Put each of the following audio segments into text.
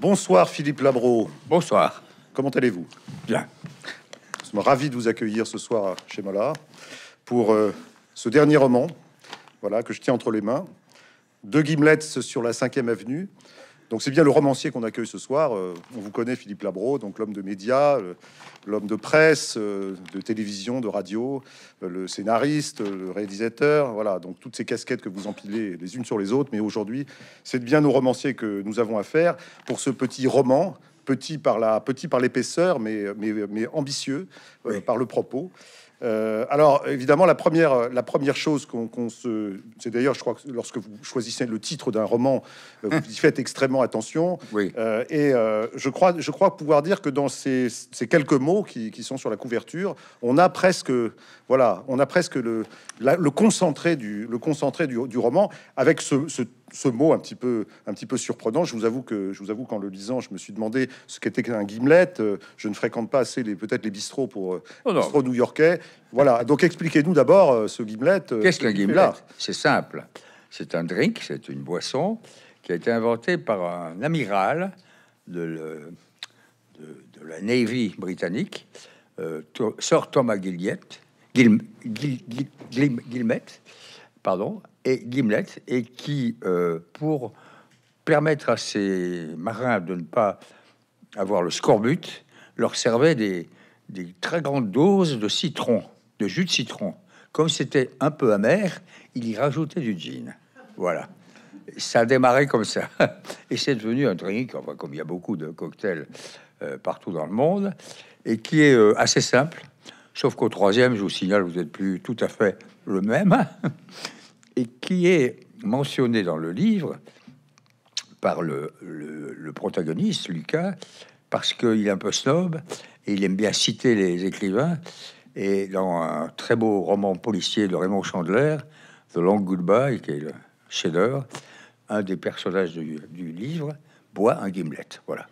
Bonsoir Philippe Labro. Bonsoir. Comment allez-vous Bien. Je suis ravi de vous accueillir ce soir chez Mollard pour euh, ce dernier roman, voilà que je tiens entre les mains, Deux Gimlets sur la cinquième avenue, donc c'est bien le romancier qu'on accueille ce soir. Euh, on vous connaît Philippe Labro, donc l'homme de médias, euh, l'homme de presse, euh, de télévision, de radio, le scénariste, le réalisateur. Voilà, donc toutes ces casquettes que vous empilez les unes sur les autres. Mais aujourd'hui, c'est bien nos romanciers que nous avons à faire pour ce petit roman. Petit par la, petit par l'épaisseur, mais, mais, ambitieux par le propos. Euh, alors, évidemment, la première, la première chose qu'on se. C'est d'ailleurs, je crois que lorsque vous choisissez le titre d'un roman, euh, vous hum. y faites extrêmement attention. Euh, et je, crois, je crois pouvoir dire que dans ces, quelques mots qui, sont sur la couverture, on a presque, voilà, on a presque le, le concentré, du, le concentré du, roman avec ce, ce ce mot un petit peu, un petit peu surprenant. Je vous avoue que, je vous avoue qu'en le lisant, je me suis demandé ce qu'était un gimlet. Euh, je ne fréquente pas assez les, peut-être les bistrots pour euh, oh new-yorkais. Voilà. Donc expliquez-nous d'abord euh, ce gimlet. Qu'est-ce qu'un gimlet C'est simple. C'est un drink, c'est une boisson qui a été inventée par un amiral de, la Navy britannique, Sir Thomas Gilliatt, Gil, pardon, et Gimlet, et qui, euh, pour permettre à ces marins de ne pas avoir le scorbut, leur servait des, très grandes doses de citron, de jus de citron. Comme c'était un peu amer, il y rajoutait du gin. Voilà. Ça a démarré comme ça. Et c'est devenu un drink, enfin, comme il y a beaucoup de cocktails euh, partout dans le monde, et qui est euh, assez simple. Sauf qu'au troisième, je vous signale, vous n'êtes plus tout à fait le même. et qui est mentionné dans le livre par le, le, protagoniste, Lucas, parce qu'il est un peu snob et il aime bien citer les écrivains. Et dans un très beau roman policier de Raymond Chandler, The Long Goodbye, qui est le chef-d'œuvre, un des personnages du, livre boit un gimlet. Voilà.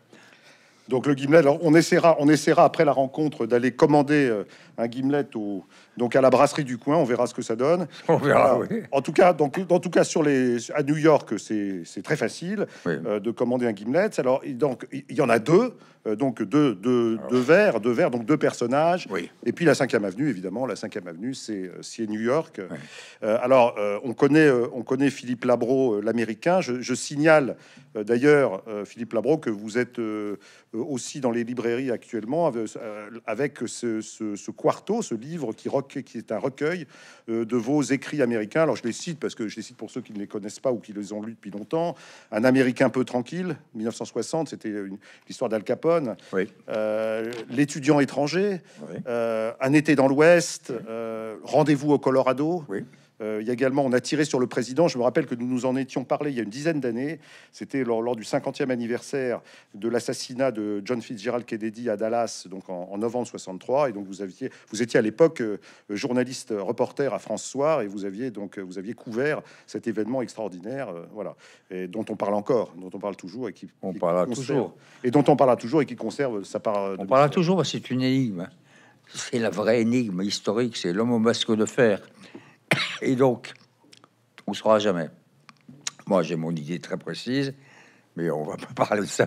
Donc le gimlet, on essaiera, on essaiera après la rencontre d'aller commander. Euh, un gimlet au, donc à la brasserie du coin. On verra ce que ça donne. On verra, En tout cas, donc, en tout cas sur les, à New York, c'est très facile euh, de commander un gimlet. Alors, donc, il y en a deux. Euh, donc deux, deux, verres, deux verres, donc deux personnages. Et puis la 5e avenue, évidemment. La 5e avenue, euh, c'est New York. alors, on, connaît, on connaît Philippe Labro, l'américain. Je, signale d'ailleurs, Philippe Labro, que vous êtes aussi dans les librairies actuellement avec, ce, ce, ce, Quarto, ce livre qui, qui est un recueil euh, de vos écrits américains. Alors je les cite parce que je les cite pour ceux qui ne les connaissent pas ou qui les ont lus depuis longtemps. Un Américain peu tranquille, 1960, c'était l'histoire d'Al Capone. Euh, L'étudiant étranger, euh, Un été dans l'Ouest, Rendez-vous au Colorado. Oui. Euh, il y a également, on a tiré sur le président. Je me rappelle que nous nous en étions parlé il y a une dizaine d'années. C'était lors, du 50e anniversaire de l'assassinat de John Fitzgerald Kennedy à Dallas, donc en, novembre 63. Et donc vous aviez, vous étiez à l'époque euh, journaliste euh, reporter à France Soir et vous aviez donc vous aviez couvert cet événement extraordinaire, voilà, et dont on parle encore, dont on parle toujours et qui on parle parlera toujours et dont on parlera toujours et qui conserve sa part. on parlera toujours, c'est une énigme. C'est la vraie énigme historique, c'est l'homme au masque de fer. Et donc, on ne jamais. Moi, j'ai mon idée très précise mais on va pas parler de ça.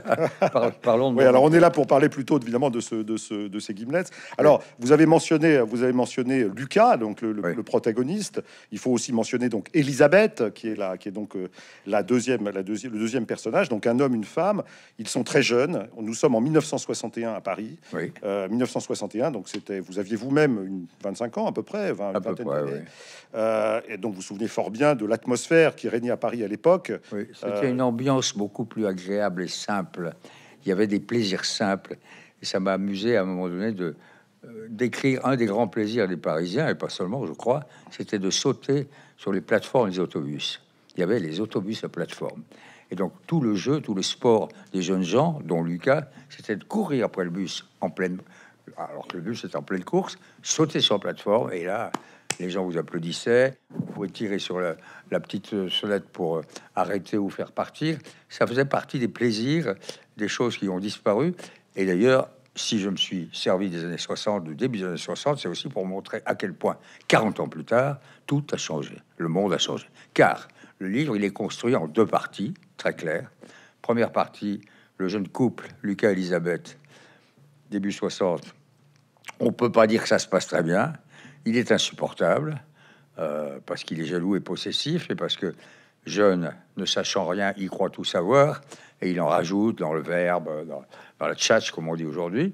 parlons. De oui, alors on est là pour parler plutôt évidemment de de ces gimlets. Alors vous avez mentionné, vous avez mentionné Lucas, donc le, protagoniste. Il faut aussi mentionner donc Elisabeth, qui est là, qui est donc euh, la deuxième, la deuxième, le deuxième personnage. Donc un homme, une femme. Ils sont très jeunes. Nous sommes en 1961 à Paris. Oui. 1961, euh, donc c'était, vous aviez vous-même 25 ans à peu près, 20, à euh, et donc vous vous souvenez fort bien de l'atmosphère qui régnait à Paris à l'époque. Oui, c'était une ambiance beaucoup plus agréable et simple. Il y avait des plaisirs simples. Et ça m'a amusé à un moment donné de euh, d'écrire un des grands plaisirs des Parisiens, et pas seulement, je crois, c'était de sauter sur les plateformes des autobus. Il y avait les autobus à plateforme. Et donc tout le jeu, tout le sport des jeunes gens, dont Lucas, c'était de courir après le bus en pleine, alors que le bus est en pleine course, sauter sur la plateforme, et là, les gens vous applaudissaient, vous pouvez tirer sur la, petite euh, sonnette pour euh, arrêter ou faire partir. Ça faisait partie des plaisirs, des choses qui ont disparu. Et d'ailleurs, si je me suis servi des années 60, du début des années 60, c'est aussi pour montrer à quel point, 40 ans plus tard, tout a changé, le monde a changé. Car le livre, il est construit en deux parties, très claires. Première partie, le jeune couple, Lucas et Elisabeth, début 60. On peut pas dire que ça se passe très bien. Il est insupportable euh, parce qu'il est jaloux et possessif et parce que jeune, ne sachant rien, il croit tout savoir et il en rajoute dans le verbe, dans, la chat, comme on dit aujourd'hui.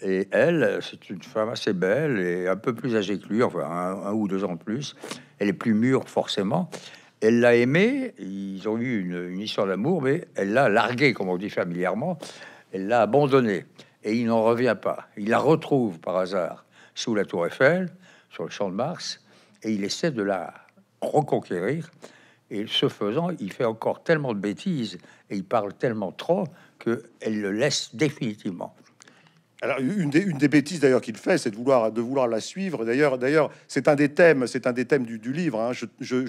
Et elle, c'est une femme assez belle et un peu plus âgée que lui, enfin un, ou deux ans de plus. Elle est plus mûre, forcément. Elle l'a aimé, ils ont eu une, une histoire d'amour, mais elle l'a largué, comme on dit familièrement. Elle l'a abandonné et il n'en revient pas. Il la retrouve par hasard sous la tour Eiffel sur le champ de Mars, et il essaie de la reconquérir. Et ce faisant, il fait encore tellement de bêtises et il parle tellement trop qu'elle le laisse définitivement. Alors, une des, une des bêtises d'ailleurs qu'il fait, c'est de vouloir, de vouloir la suivre. D'ailleurs, d'ailleurs, c'est un des thèmes, c'est un des thèmes du, livre. Hein. Je,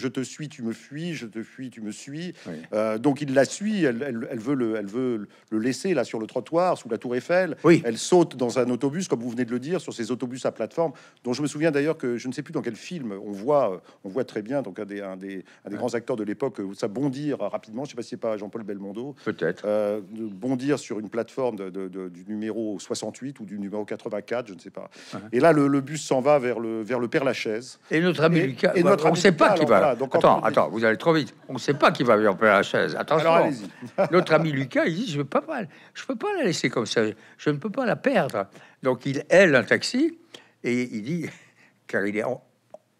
te suis, tu me fuis, je te fuis, tu me suis. Euh, donc il la suit. Elle, veut le, elle veut le laisser là sur le trottoir, sous la Tour Eiffel. Oui. Elle saute dans un autobus, comme vous venez de le dire, sur ces autobus à plateforme. Dont je me souviens d'ailleurs que je ne sais plus dans quel film on voit, on voit très bien. Donc un des, un des, grands acteurs de l'époque, euh, ça bondir rapidement. Je sais pas si c'est pas Jean-Paul Belmondo. Peut-être. Euh, bondir sur une plateforme du numéro 68 ou du numéro 84, je ne sais pas. Et là, le, bus s'en va vers le, vers le Père Lachaise. Et notre ami Lucas, et bah, notre on ne sait pas qui va. donc attends, attends, vous allez trop vite. On ne sait pas qui va vers le Père Lachaise. Attention. Alors, notre ami Lucas, il dit Je ne peux, pas, je peux pas la laisser comme ça. Je ne peux pas la perdre. Donc il aile un taxi et il dit Car il est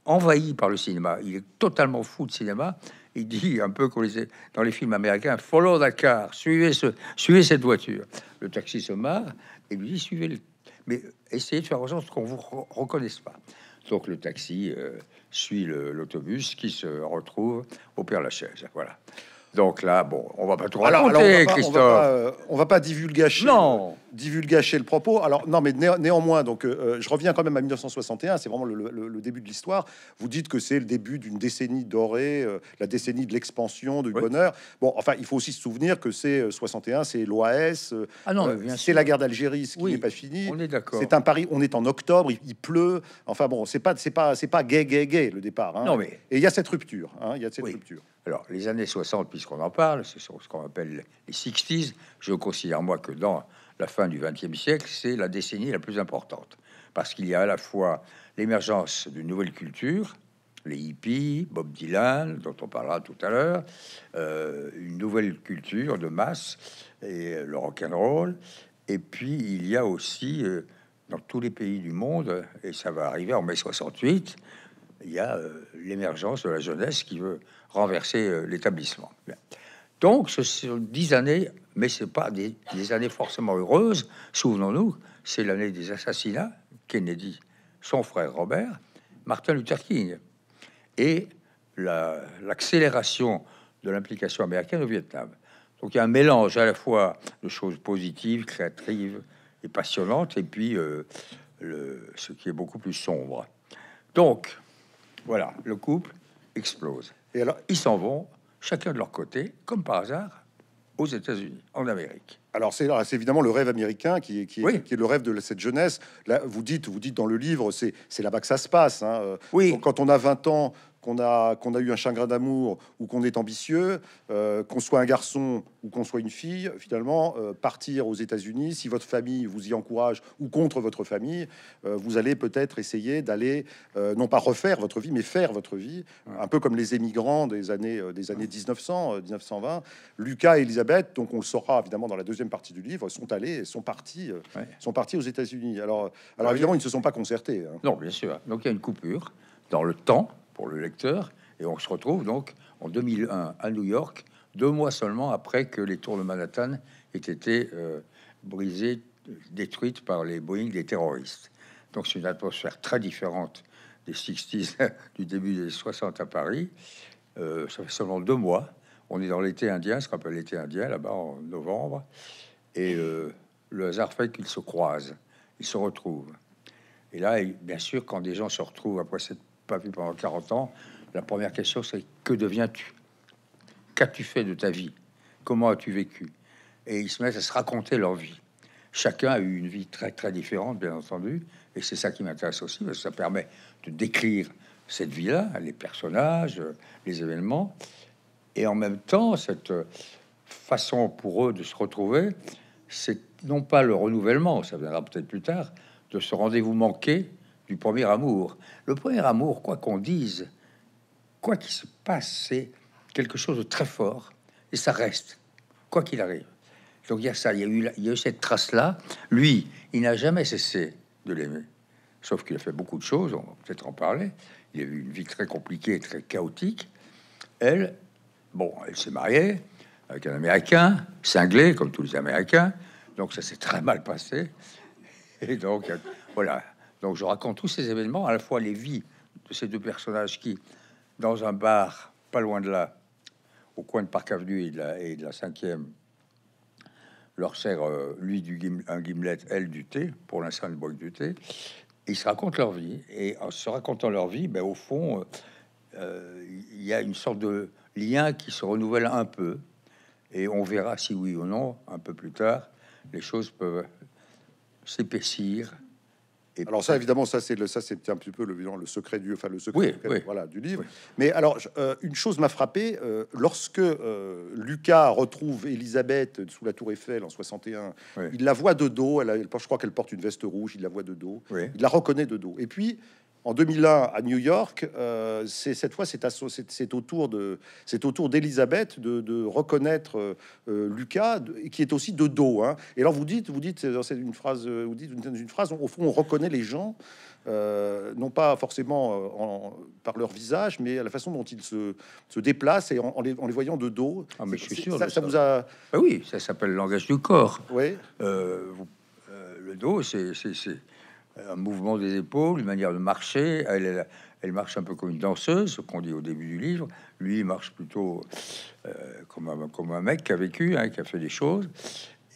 envahi par le cinéma. Il est totalement fou de cinéma il dit un peu comme dans les films américains, follow the car, suivez, ce, suivez cette voiture. Le taxi se marre, et lui dit suivez le. Mais essayez de faire en sorte qu'on vous reconnaisse pas. Donc le taxi euh, suit l'autobus qui se retrouve au Père Lachaise. Voilà. Donc là, bon, on va pas tout raconter, on va pas, Christophe. On va euh, euh, Le, propos. Alors non, mais néanmoins, donc euh, je reviens quand même à 1961. C'est vraiment le, début de l'histoire. Vous dites que c'est le début d'une décennie dorée, la décennie de l'expansion, du bonheur. Bon, enfin, il faut aussi se souvenir que c'est 61, c'est l'OAS, ah c'est la guerre d'Algérie, ce qui n'est pas fini. On est d'accord. C'est un Paris. On est en octobre, il, pleut. Enfin bon, c'est pas, c'est pas, c'est pas gay, gay, gay le départ. Hein. Non mais et il y a cette rupture. Hein, il y a cette rupture. Alors, les années 60, puisqu'on en parle, ce sont ce qu'on appelle les 60s. Je considère, moi, que dans la fin du XXe siècle, c'est la décennie la plus importante. Parce qu'il y a à la fois l'émergence d'une nouvelle culture, les hippies, Bob Dylan, dont on parlera tout à l'heure, euh, une nouvelle culture de masse, et le rock and roll. Et puis, il y a aussi, euh, dans tous les pays du monde, et ça va arriver en mai 68, il y a euh, l'émergence de la jeunesse qui veut renverser euh, l'établissement. Donc, ce sont dix années, mais ce pas des, années forcément heureuses. Souvenons-nous, c'est l'année des assassinats, Kennedy, son frère Robert, Martin Luther King, et l'accélération de l'implication américaine au Vietnam. Donc, il y a un mélange à la fois de choses positives, créatives et passionnantes, et puis euh, le, ce qui est beaucoup plus sombre. Donc, voilà, le couple explose. Et alors, ils s'en vont, chacun de leur côté, comme par hasard, aux États-Unis, en Amérique. Alors c'est évidemment le rêve américain qui, est, qui, le rêve de cette jeunesse. Là, vous dites, vous dites dans le livre, c'est là-bas que ça se passe. Hein. Oui. quand on a 20 ans, qu'on a, qu'on a eu un chagrin d'amour ou qu'on est ambitieux, euh, qu'on soit un garçon ou qu'on soit une fille, finalement, euh, partir aux États-Unis, si votre famille vous y encourage ou contre votre famille, euh, vous allez peut-être essayer d'aller, non pas refaire votre vie, mais faire votre vie, un peu comme les émigrants des années, des années 1900, 1920. Lucas et Elisabeth, donc on le saura évidemment dans la deuxième partie du livre, sont allés, sont partis, sont partis aux États-Unis. Alors, alors évidemment, ils ne se sont pas concertés. Hein. Non, bien sûr. Donc il y a une coupure dans le temps le lecteur. Et on se retrouve donc en 2001 à New York, deux mois seulement après que les tours de Manhattan aient été euh, brisées, détruites par les Boeing des terroristes. Donc c'est une atmosphère très différente des 60s du début des 60 à Paris. Euh, ça fait seulement deux mois. On est dans l'été indien, ce qu'on appelle l'été indien, là-bas en novembre. Et euh, le hasard fait qu'ils se croisent, ils se retrouvent. Et là, bien sûr, quand des gens se retrouvent après cette pas vu pendant 40 ans, la première question c'est que deviens-tu Qu'as-tu fait de ta vie Comment as-tu vécu Et ils se mettent à se raconter leur vie. Chacun a eu une vie très très différente, bien entendu, et c'est ça qui m'intéresse aussi, parce que ça permet de décrire cette vie-là, les personnages, les événements, et en même temps, cette façon pour eux de se retrouver, c'est non pas le renouvellement, ça viendra peut-être plus tard, de ce rendez-vous manqué du premier amour. Le premier amour, quoi qu'on dise, quoi qu'il se passe, c'est quelque chose de très fort et ça reste, quoi qu'il arrive. Donc il y a ça, il y a eu, eu cette trace-là. Lui, il n'a jamais cessé de l'aimer, sauf qu'il a fait beaucoup de choses, on va peut-être en parler. Il a eu une vie très compliquée, très chaotique. Elle, bon, elle s'est mariée avec un Américain, cinglé comme tous les Américains, donc ça s'est très mal passé. Et donc, voilà, donc je raconte tous ces événements, à la fois les vies de ces deux personnages qui, dans un bar pas loin de là, au coin de Parc Avenue et de la, 5e, leur sert, euh, lui, du un gimlet, elle, du thé, pour l'instant, une boîte du thé. ils se racontent leur vie. Et en se racontant leur vie, ben, au fond, euh, euh, il y a une sorte de lien qui se renouvelle un peu. Et on verra si oui ou non, un peu plus tard, les choses peuvent s'épaissir alors ça, évidemment, ça c'est le, ça c'est un petit peu le, le secret du, enfin le secret, voilà du livre. Mais alors, euh, une chose m'a frappé euh, lorsque euh, Lucas retrouve Elisabeth sous la Tour Eiffel en 61. Il la voit de dos. Elle, je crois qu'elle porte une veste rouge. Il la voit de dos. Il la reconnaît de dos. Et puis en 2001, à New York, euh, c'est cette fois, c'est au tour de, c'est autour d'Elisabeth de, reconnaître euh, euh, Lucas, qui est aussi de dos. Hein. Et alors vous dites, vous dites, c'est une phrase, vous dites une, une phrase. Au fond, on reconnaît les gens, non pas forcément en, par leur visage, mais à la façon dont ils se, se déplacent et en, les, voyant de dos. Ah, mais je suis sûr. Ça, ça, vous a. Bah oui, ça s'appelle le langage du corps. Oui. le dos, c'est un mouvement des épaules, une manière de marcher. Elle, elle, marche un peu comme une danseuse, ce qu'on dit au début du livre. Lui, il marche plutôt euh, comme, un, comme un mec qui a vécu, hein, qui a fait des choses.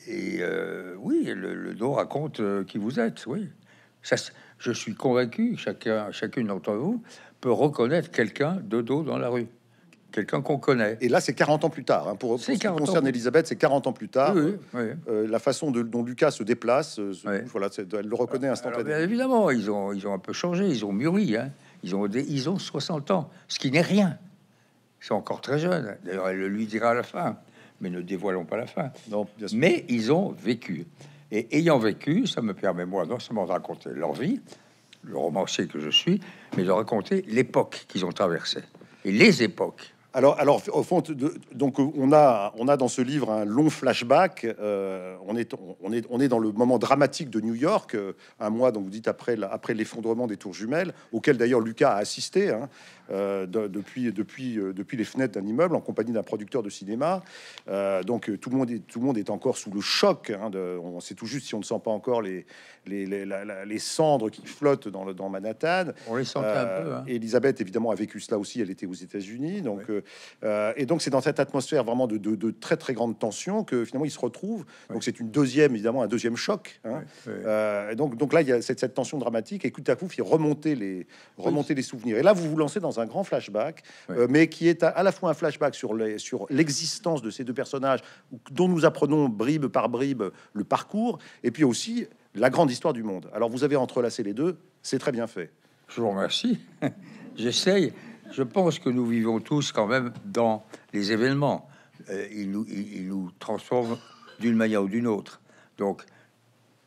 Et euh, oui, le, dos raconte euh, qui vous êtes, oui. Ça, je suis convaincu chacun, chacune d'entre vous peut reconnaître quelqu'un de dos dans la rue. Quelqu'un qu'on connaît. Et là, c'est 40 ans plus tard. Hein. pour, ce qui concerne Elisabeth, c'est 40 ans plus tard. Euh, la façon dont Lucas se déplace, euh, voilà, elle le reconnaît instantanément. évidemment, ils ont, ils ont un peu changé, ils ont mûri. Hein. Ils, ont ils ont 60 ans, ce qui n'est rien. Ils sont encore très jeunes. D'ailleurs, elle le lui dira à la fin. Mais ne dévoilons pas la fin. Non, Mais ils ont vécu. Et ayant vécu, ça me permet, moi, non seulement de raconter leur vie, le romancier que je suis, mais de raconter l'époque qu'ils ont traversée et les époques. Alors, au fond, donc on a, on a dans ce livre un long flashback. Euh, on, est, on, est, dans le moment dramatique de New York, euh, un mois, donc vous dites après, l'effondrement des tours jumelles, auquel d'ailleurs Lucas a assisté. Hein. Euh, de, depuis, depuis, euh, depuis les fenêtres d'un immeuble en compagnie d'un producteur de cinéma. Euh, donc tout le, monde est, tout le monde est encore sous le choc. Hein, de, on sait tout juste si on ne sent pas encore les, les, cendres qui flottent dans, le, dans Manhattan. On les sent un peu. Hein. Elisabeth, évidemment, a vécu cela aussi. Elle était aux États-Unis. Donc, et donc c'est dans cette atmosphère vraiment de, de, très très grande tension que finalement ils se retrouvent. Donc c'est une deuxième, évidemment, un deuxième choc. Hein. donc, donc là, il y a cette, tension dramatique et tout à coup, il remonter les, remonter les souvenirs. Et là, vous vous lancez dans un grand flashback, euh, mais qui est à, la fois un flashback sur l'existence de ces deux personnages, dont nous apprenons bribe par bribe le parcours, et puis aussi la grande histoire du monde. Alors vous avez entrelacé les deux, c'est très bien fait. Je vous remercie. J'essaye. Je pense que nous vivons tous quand même dans les événements. Euh, ils, nous, transforment d'une manière ou d'une autre. Donc,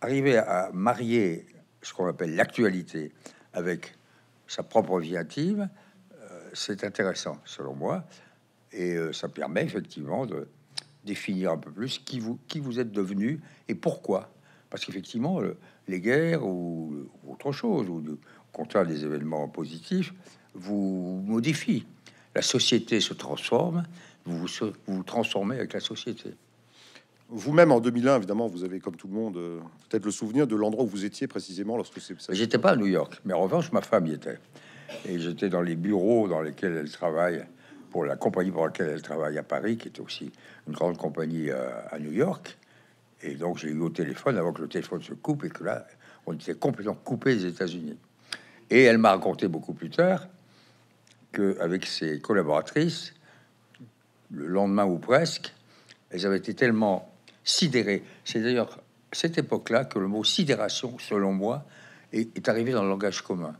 arriver à marier ce qu'on appelle l'actualité avec sa propre vie intime, c'est intéressant, selon moi, et euh, ça permet effectivement de définir un peu plus qui vous, qui vous êtes devenu et pourquoi. Parce qu'effectivement, les guerres ou, autre chose, ou au contraire des événements positifs, vous modifient. La société se transforme, vous vous, transformez avec la société. Vous-même, en 2001, évidemment, vous avez, comme tout le monde, euh, peut-être le souvenir de l'endroit où vous étiez précisément lorsque c'est... J'étais pas à New York, mais en revanche, ma femme y était et j'étais dans les bureaux dans lesquels elle travaille pour la compagnie pour laquelle elle travaille à Paris, qui est aussi une grande compagnie euh, à, New York. Et donc, j'ai eu au téléphone avant que le téléphone se coupe et que là, on était complètement coupé des États-Unis. Et elle m'a raconté beaucoup plus tard qu'avec ses collaboratrices, le lendemain ou presque, elles avaient été tellement sidérées. C'est d'ailleurs cette époque-là que le mot sidération, selon moi, est arrivé dans le langage commun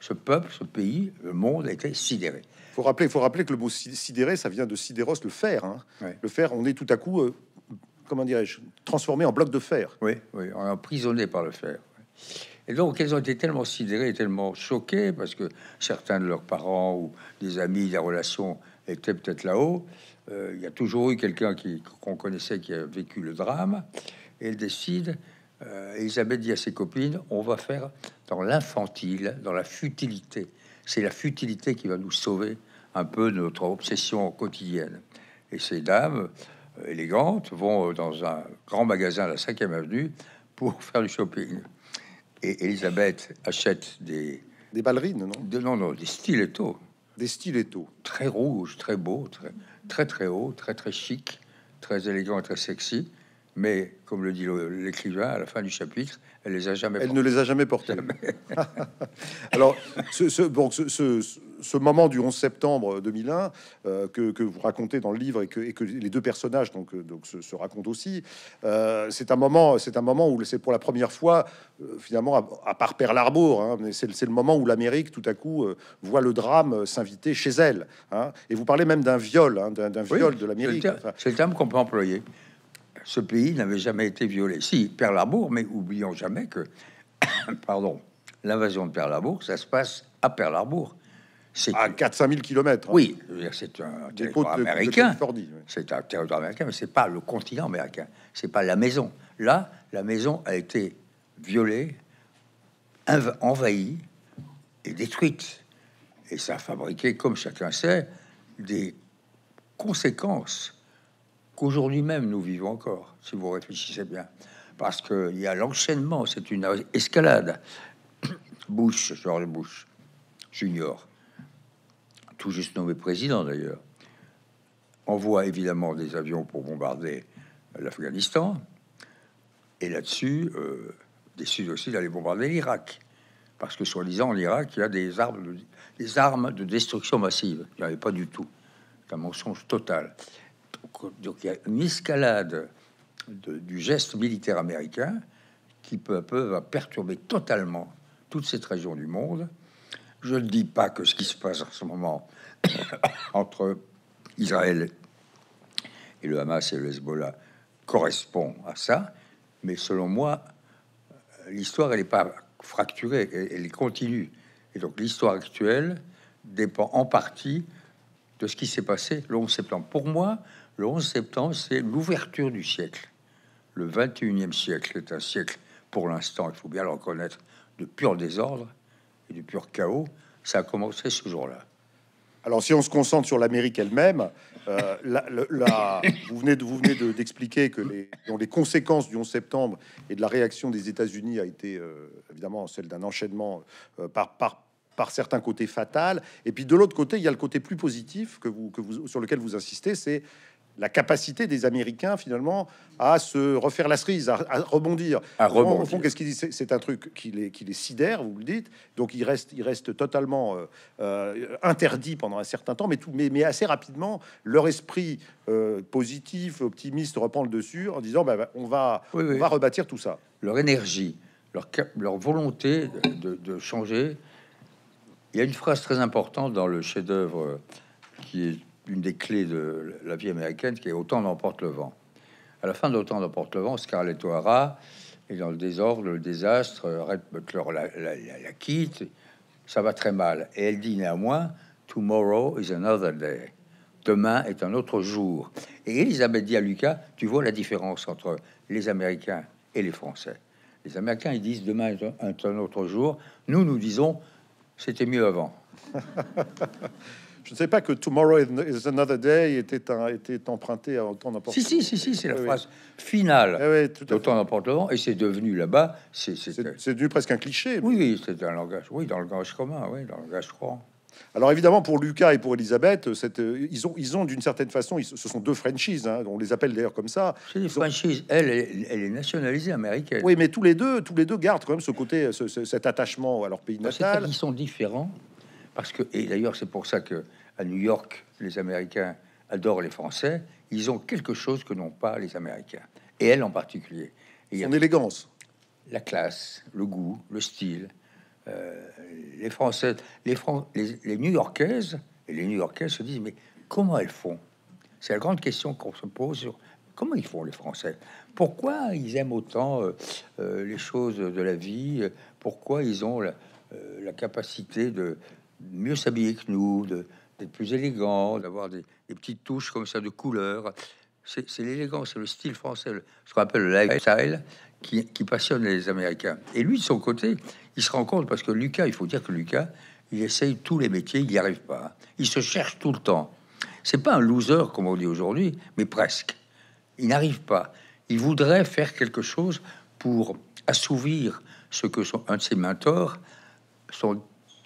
ce peuple, ce pays, le monde était sidéré. Il faut rappeler, faut rappeler que le mot sidéré, ça vient de sidéros, le fer. Hein. Le fer, on est tout à coup, euh, comment dirais-je, transformé en bloc de fer. Oui, oui, emprisonné par le fer. Et donc, elles ont été tellement sidérés, tellement choqués, parce que certains de leurs parents ou des amis, des relations étaient peut-être là-haut. Euh, il y a toujours eu quelqu'un qu'on connaissait qui a vécu le drame. Et elle décide, euh, Elisabeth dit à ses copines, on va faire dans l'infantile, dans la futilité. C'est la futilité qui va nous sauver un peu de notre obsession quotidienne. Et ces dames euh, élégantes vont euh, dans un grand magasin à la 5e avenue pour faire du shopping. Et Elisabeth achète des... Des ballerines, non Non, non, des stilettos. Des stilettos. Très rouges, très beaux, très très, très haut, très très chic, très élégant et très sexy mais comme le dit l'écrivain à la fin du chapitre, elle les a jamais. Elle ne les a jamais portés. Alors, ce, ce, moment du 11 septembre 2001 euh, que, vous racontez dans le livre et que, les deux personnages donc, euh, se, racontent aussi, euh, c'est un moment, c'est un moment où c'est pour la première fois finalement à, part Pearl Harbor, hein, c'est le moment où l'Amérique tout à coup voit le drame s'inviter chez elle. Hein. et vous parlez même d'un viol, hein, d'un viol de l'Amérique. C'est le terme qu'on peut employer ce pays n'avait jamais été violé. Si, Pearl mais oublions jamais que, pardon, l'invasion de Pearl ça se passe à père C'est à 400 000 km. Oui, c'est un territoire américain. C'est un territoire américain, mais c'est pas le continent américain. C'est pas la maison. Là, la maison a été violée, envahie et détruite. Et ça a fabriqué, comme chacun sait, des conséquences Aujourd'hui même nous vivons encore, si vous réfléchissez bien. Parce qu'il y a l'enchaînement, c'est une escalade. Bush, George Bush, Junior, tout juste nommé président d'ailleurs, envoie évidemment des avions pour bombarder l'Afghanistan, et là-dessus euh, décide aussi d'aller bombarder l'Irak. Parce que soi-disant, en Irak, il y a des armes des armes de destruction massive. Il n'y avait pas du tout. C'est un mensonge total donc il y a une escalade du geste militaire américain qui peu à peu va perturber totalement toute cette région du monde. Je ne dis pas que ce qui se passe en ce moment entre Israël et le Hamas et le Hezbollah correspond à ça, mais selon moi, l'histoire, elle n'est pas fracturée, elle, est continue. Et donc l'histoire actuelle dépend en partie de ce qui s'est passé le 11 septembre. Pour moi, le 11 septembre, c'est l'ouverture du siècle. Le 21e siècle est un siècle, pour l'instant, il faut bien le reconnaître, de pur désordre et de pur chaos. Ça a commencé ce jour-là. Alors, si on se concentre sur l'Amérique elle-même, vous euh, vous venez d'expliquer que les, les conséquences du 11 septembre et de la réaction des États-Unis a été euh, évidemment celle d'un enchaînement euh, par, par, par certains côtés fatal. Et puis de l'autre côté, il y a le côté plus positif que vous, que vous, sur lequel vous insistez, c'est la capacité des Américains finalement à se refaire la cerise, à, rebondir. À rebondir. qu'est-ce qu'ils disent C'est un truc qui les, qui les sidère, vous le dites. Donc il reste, il reste totalement euh, euh, interdit pendant un certain temps, mais, mais, assez rapidement, leur esprit euh, positif, optimiste reprend le dessus en disant bah, bah, on, va, rebâtir tout ça. Leur énergie, leur, volonté de, de, changer. Il y a une phrase très importante dans le chef-d'œuvre qui est une des clés de la vie américaine, qui est Autant d'emporte le vent. À la fin d'Autant d'emporte le vent, Scarlett O'Hara est dans le désordre, le désastre. Red Butler la, la, quitte. Ça va très mal. Et elle dit néanmoins Tomorrow is another day. Demain est un autre jour. Et Elisabeth dit à Lucas Tu vois la différence entre les Américains et les Français. Les Américains, ils disent Demain est un autre jour. Nous, nous disons C'était mieux avant. Je ne sais pas que Tomorrow is another day était, emprunté à Autant d'importants. si, si, si, si, c'est la phrase finale eh d'autant tout Et c'est devenu là-bas. C'est devenu presque un cliché. Oui, oui, c'est un langage. Oui, dans le langage commun, oui, dans le langage courant. Alors évidemment, pour Lucas et pour Elisabeth, euh, ils ont, ils ont d'une certaine façon, ils, ce sont deux franchises, hein, on les appelle d'ailleurs comme ça. C'est des franchises, elle, est, elle, est nationalisée américaine. Oui, mais tous les deux, tous les deux gardent quand même ce côté, cet attachement à leur pays natal. Ils sont différents, parce que, et d'ailleurs c'est pour ça que à New York, les Américains adorent les Français, ils ont quelque chose que n'ont pas les Américains, et elle en particulier. Et Son élégance. La classe, le goût, le style. Euh, les Français, les, les, New-Yorkaises, et les New-Yorkaises se disent, mais comment elles font C'est la grande question qu'on se pose sur comment ils font les Français Pourquoi ils aiment autant euh, euh, les choses de la vie Pourquoi ils ont la capacité de, mieux s'habiller que nous, d'être plus élégant, d'avoir des, petites touches comme ça de couleur. C'est l'élégance, c'est le style français, ce qu'on appelle le lifestyle, qui, qui, passionne les Américains. Et lui, de son côté, il se rend compte, parce que Lucas, il faut dire que Lucas, il essaye tous les métiers, il n'y arrive pas. Il se cherche tout le temps. C'est pas un loser, comme on dit aujourd'hui, mais presque. Il n'arrive pas. Il voudrait faire quelque chose pour assouvir ce que sont un de ses mentors, son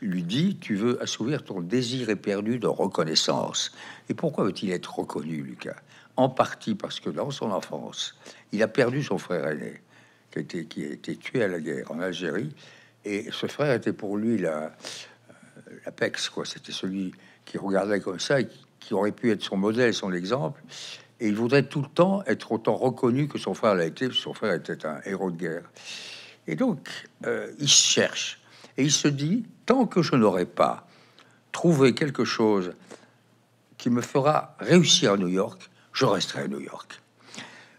lui dit Tu veux assouvir ton désir éperdu de reconnaissance. Et pourquoi veut-il être reconnu, Lucas En partie parce que dans son enfance, il a perdu son frère aîné, qui, a été tué à la guerre en Algérie. Et ce frère était pour lui la, euh, l'apex, quoi. C'était celui qui regardait comme ça qui aurait pu être son modèle, son exemple. Et il voudrait tout le temps être autant reconnu que son frère l'a été, son frère était un héros de guerre. Et donc, euh, il cherche. Et il se dit, tant que je n'aurai pas trouvé quelque chose qui me fera réussir à New York, je resterai à New York.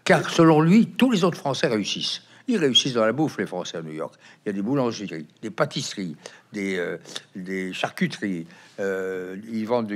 Car selon lui, tous les autres Français réussissent. Ils réussissent dans la bouffe, les Français à New York. Il y a des boulangeries, des pâtisseries, des, euh, des charcuteries. Euh, ils vendent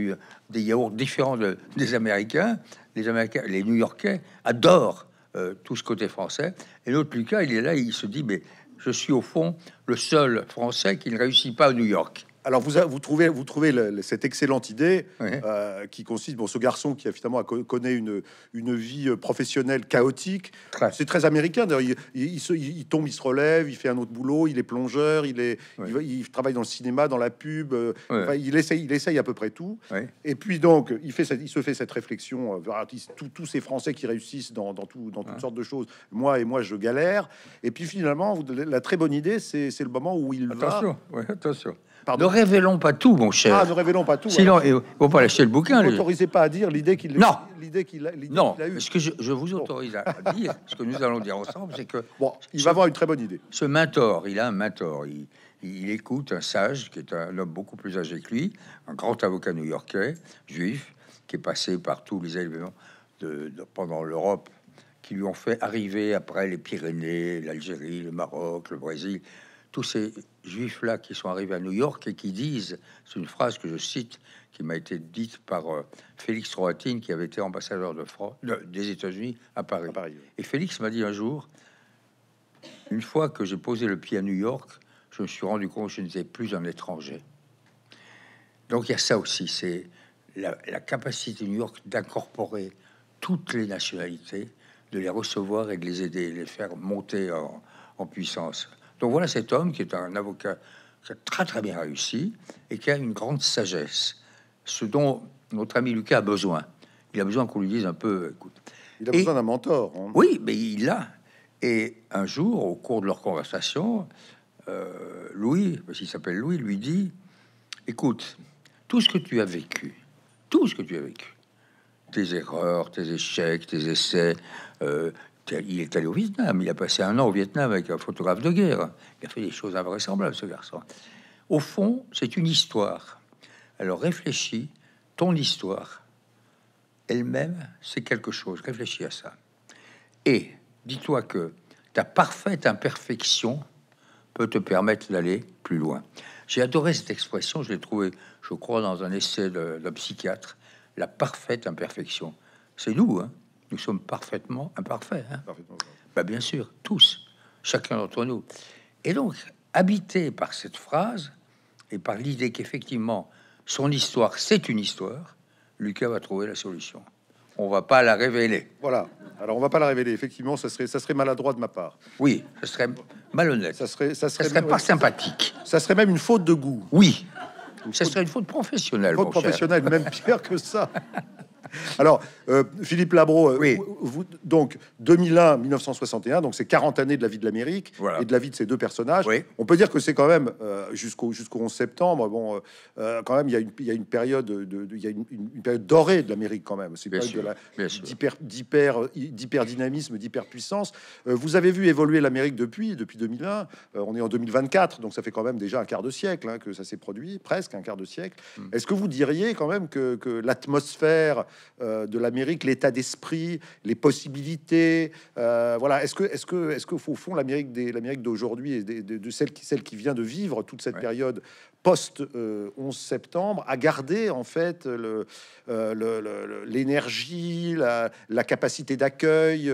des yaourts différents des Américains. Les Américains, les New-Yorkais adorent euh, tout ce côté français. Et l'autre Lucas, il est là, il se dit, mais je suis au fond le seul Français qui ne réussit pas à New York alors vous, vous trouvez, vous trouvez cette excellente idée euh, qui consiste, bon, ce garçon qui a finalement connaît une, une vie euh, professionnelle chaotique, c'est très américain. Il, il, tombe, il se relève, il fait un autre boulot, il est plongeur, il est, il, travaille dans le cinéma, dans la pub, euh, il essaye, il essaye à peu près tout. Et puis donc, il fait, il se fait cette réflexion tous ces Français qui réussissent dans, dans, toutes ah. sortes de choses. Moi et moi, je galère. Et puis finalement, la très bonne idée, c'est le moment où il attention, va. Attention, attention. Ne révélons pas tout, mon cher. Ah, ne révélons pas tout. Sinon, et ne pas lâcher le bouquin. Vous pas à dire l'idée qu'il non. L'idée qu'il a, non. Ce que je, vous autorise à dire, ce que nous allons dire ensemble, c'est que. Bon, il va avoir une très bonne idée. Ce mentor, il a un mentor. Il, écoute un sage qui est un homme beaucoup plus âgé que lui, un grand avocat new-yorkais, juif, qui est passé par tous les éléments de, pendant l'Europe qui lui ont fait arriver après les Pyrénées, l'Algérie, le Maroc, le Brésil, tous ces juifs là qui sont arrivés à New York et qui disent, c'est une phrase que je cite, qui m'a été dite par euh, Félix Roatine, qui avait été ambassadeur des États-Unis à Paris. Et Félix m'a dit un jour, une fois que j'ai posé le pied à New York, je me suis rendu compte que je n'étais plus un étranger. Donc il y a ça aussi, c'est la, capacité de New York d'incorporer toutes les nationalités, de les recevoir et de les aider, les faire monter en puissance. Donc voilà cet homme qui est un avocat très très bien réussi et qui a une grande sagesse, ce dont notre ami Lucas a besoin. Il a besoin qu'on lui dise un peu, écoute. Il a besoin d'un mentor. Hein. Oui, mais il l'a. Et un jour, au cours de leur conversation, euh, Louis, parce qu'il s'appelle Louis, lui dit, écoute, tout ce que tu as vécu, tout ce que tu as vécu, tes erreurs, tes échecs, tes essais, euh, il est allé au Vietnam, il a passé un an au Vietnam avec un photographe de guerre. Il a fait des choses invraisemblables, ce garçon. Au fond, c'est une histoire. Alors réfléchis, ton histoire, elle-même, c'est quelque chose. Réfléchis à ça. Et dis-toi que ta parfaite imperfection peut te permettre d'aller plus loin. J'ai adoré cette expression, je l'ai trouvée, je crois, dans un essai d'un psychiatre, la parfaite imperfection. C'est nous, hein nous sommes parfaitement imparfaits. Hein bah, bien sûr, tous, chacun d'entre nous. Et donc, habité par cette phrase et par l'idée qu'effectivement, son histoire, c'est une histoire, Lucas va trouver la solution. On va pas la révéler. Voilà. Alors on va pas la révéler. Effectivement, ça serait, ça serait maladroit de ma part. Oui, ça serait malhonnête. Ça serait, ça serait, pas sympathique. Ça serait même une faute de goût. Oui. ça serait une faute professionnelle. faute professionnelle, même pire que ça. Alors, euh, Philippe Labro, euh, oui. vous, donc 2001, 1961, donc c'est 40 années de la vie de l'Amérique et de la vie de ces deux personnages. On peut dire que c'est quand même euh, jusqu'au 11 septembre. Bon, quand même, il y a une, y a une période, de, il une, période dorée de l'Amérique quand même. C'est d'hyper d'hyper d'hyper dynamisme, d'hyper puissance. vous avez vu évoluer l'Amérique depuis depuis 2001. on est en 2024, donc ça fait quand même déjà un quart de siècle hein, que ça s'est produit, presque un quart de siècle. Hmm. Est-ce que vous diriez quand même que, que l'atmosphère euh, de l'Amérique, l'état d'esprit, les possibilités. Euh, voilà, est-ce que, est-ce que, est-ce que, au fond, l'Amérique des, l'Amérique d'aujourd'hui et de, celle qui, qui vient de vivre toute cette période post 11 euh, septembre, a gardé en fait l'énergie, la, capacité d'accueil,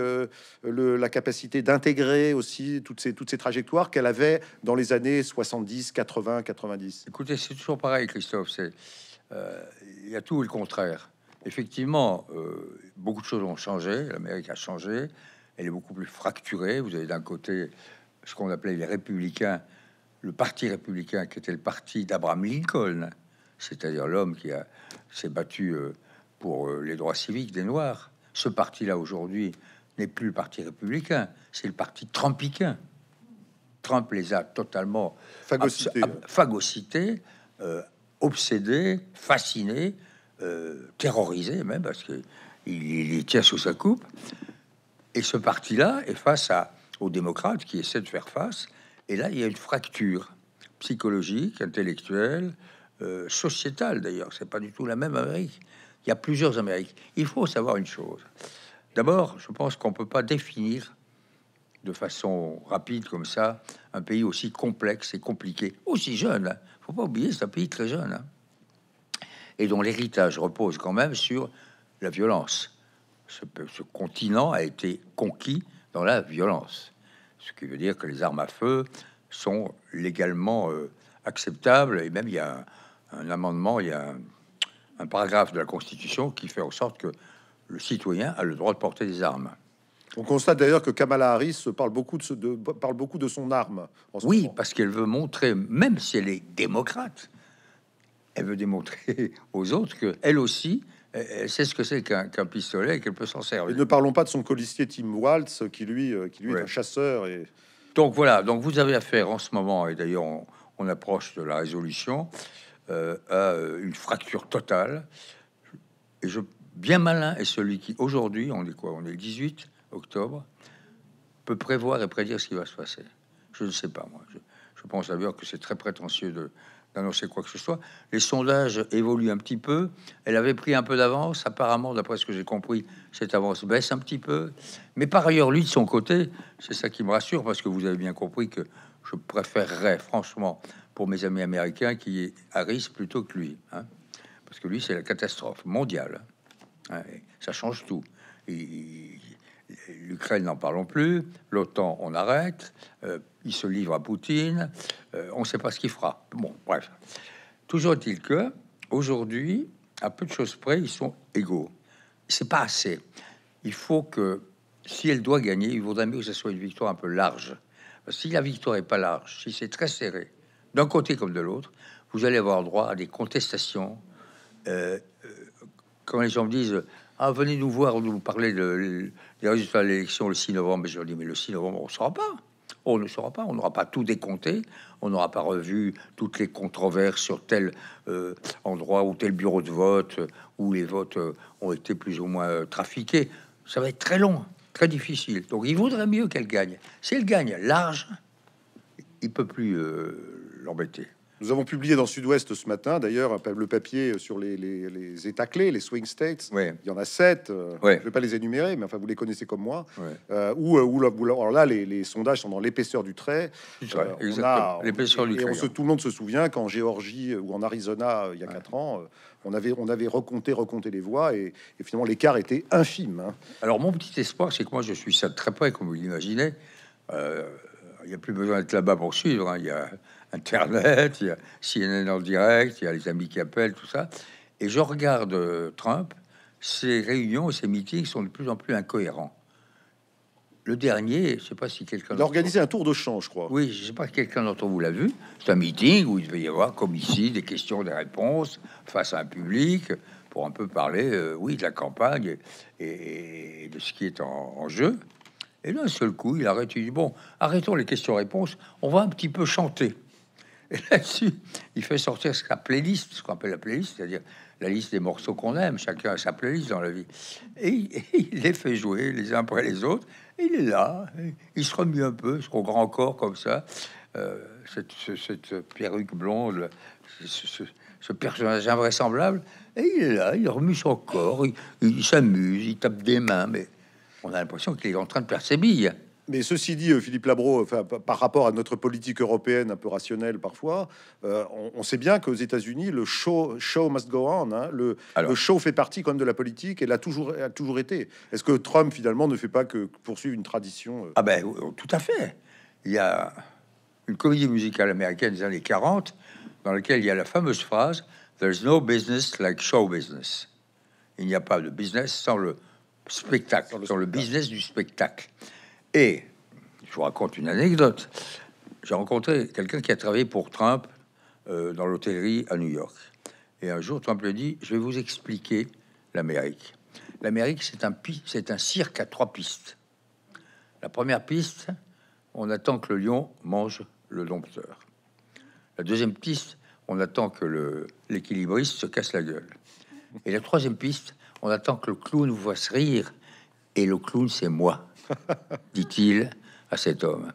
la capacité d'intégrer aussi toutes ces, toutes ces trajectoires qu'elle avait dans les années 70, 80, 90. Écoutez, c'est toujours pareil, Christophe. il y a tout le contraire effectivement, euh, beaucoup de choses ont changé. L'Amérique a changé. Elle est beaucoup plus fracturée. Vous avez d'un côté ce qu'on appelait les républicains, le parti républicain qui était le parti d'Abraham Lincoln, c'est-à-dire l'homme qui s'est battu euh, pour euh, les droits civiques des Noirs. Ce parti-là aujourd'hui n'est plus le parti républicain, c'est le parti trumpicain. Trump les a totalement phagocytés, obsédé, fasciné. obsédés, fascinés, euh, terrorisé même, parce qu'il il, tient sous sa coupe. Et ce parti-là est face aux démocrates qui essaient de faire face. Et là, il y a une fracture psychologique, intellectuelle, euh, sociétale d'ailleurs. C'est pas du tout la même Amérique. Il y a plusieurs Amériques. Il faut savoir une chose. D'abord, je pense qu'on peut pas définir de façon rapide comme ça un pays aussi complexe et compliqué, aussi jeune. Hein. Faut pas oublier, c'est un pays très jeune. Hein et dont l'héritage repose quand même sur la violence. Ce, continent a été conquis dans la violence, ce qui veut dire que les armes à feu sont légalement euh, acceptables, et même il y a un, amendement, il y a un, paragraphe de la Constitution qui fait en sorte que le citoyen a le droit de porter des armes. On constate d'ailleurs que Kamala Harris parle beaucoup de, de parle beaucoup de son arme. oui, parce qu'elle veut montrer, même si elle est démocrate, elle veut démontrer aux autres qu'elle aussi, elle sait ce que c'est qu'un pistolet et qu'elle peut s'en servir. Et ne parlons pas de son colistier Tim Waltz, qui lui, euh, qui lui est un chasseur. Et... Donc voilà, donc vous avez affaire en ce moment, et d'ailleurs on, approche de la résolution, euh, à euh, une fracture totale. Et je, bien malin est celui qui, aujourd'hui, on est quoi On est le 18 octobre, peut prévoir et prédire ce qui va se passer. Je ne sais pas, moi. Je, je pense d'ailleurs que c'est très prétentieux de, d'annoncer quoi que ce soit. Les sondages évoluent un petit peu. Elle avait pris un peu d'avance. Apparemment, d'après ce que j'ai compris, cette avance baisse un petit peu. Mais par ailleurs, lui, de son côté, c'est ça qui me rassure, parce que vous avez bien compris que je préférerais, franchement, pour mes amis américains, qui est Harris plutôt que lui. Hein. Parce que lui, c'est la catastrophe mondiale. Hein. Ça change tout. Il, l'Ukraine, n'en parlons plus. L'OTAN, on arrête. Euh, il se livre à Poutine. Euh, on ne sait pas ce qu'il fera. Bon, bref. Toujours est-il que, aujourd'hui, à peu de choses près, ils sont égaux. C'est pas assez. Il faut que, si elle doit gagner, il vaudrait mieux que ce soit une victoire un peu large. si la victoire est pas large, si c'est très serré, d'un côté comme de l'autre, vous allez avoir droit à des contestations. Euh, quand les gens me disent ah, venez nous voir, nous parler de, des résultats de l'élection le 6 novembre. Mais je leur dis, mais le 6 novembre, on ne saura pas. On ne saura pas. On n'aura pas tout décompté. On n'aura pas revu toutes les controverses sur tel euh, endroit ou tel bureau de vote euh, où les votes euh, ont été plus ou moins trafiqués. Ça va être très long, très difficile. Donc, il vaudrait mieux qu'elle gagne. Si elle gagne large, il peut plus l'embêter. Nous avons publié dans Sud-Ouest ce matin, d'ailleurs, le papier sur les, États clés, les swing states. Il y en a sept. Euh, je ne vais pas les énumérer, mais enfin, vous les connaissez comme moi. Euh, où, euh, alors là, les, sondages sont dans l'épaisseur du trait. l'épaisseur du trait. Hein. tout le monde se souvient qu'en Géorgie ou en Arizona, il y a quatre ans, on avait, on avait recompté, recompté les voix, et, finalement, l'écart était infime. Hein. Alors, mon petit espoir, c'est que moi, je suis ça de très près, comme vous l'imaginez. Il n'y a plus besoin d'être là-bas pour suivre. Hein. Il y a Internet, il y a CNN en direct, il y a les amis qui appellent, tout ça. Et je regarde euh, Trump, ses réunions ses meetings sont de plus en plus incohérents. Le dernier, je ne sais pas si quelqu'un... Il a organisé un tour de champ, je crois. Oui, je ne sais pas si quelqu'un d'entre vous l'a vu. C'est un meeting où il devait y avoir, comme ici, des questions, des réponses, face à un public, pour un peu parler, euh, oui, de la campagne et, de ce qui est en, jeu. Et d'un seul coup, il arrête, il dit, bon, arrêtons les questions-réponses, on va un petit peu chanter. Et là-dessus, il fait sortir sa playlist, ce qu'on appelle la playlist, c'est-à-dire la liste des morceaux qu'on aime. Chacun a sa playlist dans la vie. Et, il les fait jouer les uns après les autres. Et il est là, il se remue un peu, son grand corps comme ça. Euh, cette, cette, perruque blonde, ce, personnage invraisemblable. Et il est là, il remue son corps, il, il s'amuse, il tape des mains. Mais on a l'impression qu'il est en train de perdre ses billes. Mais ceci dit, euh, Philippe Labro, par rapport à notre politique européenne un peu rationnelle parfois, euh, on, sait bien qu'aux États-Unis, le show, must go on. Hein, le, show fait partie quand même de la politique et l'a toujours, a toujours été. Est-ce que Trump finalement ne fait pas que poursuivre une tradition euh? Ah ben, oh, tout à fait. Il y a une comédie musicale américaine des années 40 dans laquelle il y a la fameuse phrase There's no business like show business. Il n'y a pas de business sans le spectacle, sans le business du spectacle je vous raconte une anecdote. J'ai rencontré quelqu'un qui a travaillé pour Trump euh, dans l'hôtellerie à New York. Et un jour, Trump lui dit Je vais vous expliquer l'Amérique. L'Amérique, c'est un, c'est un cirque à trois pistes. La première piste, on attend que le lion mange le dompteur. La deuxième piste, on attend que l'équilibriste se casse la gueule. Et la troisième piste, on attend que le clown vous fasse rire. Et le clown, c'est moi. dit-il à cet homme.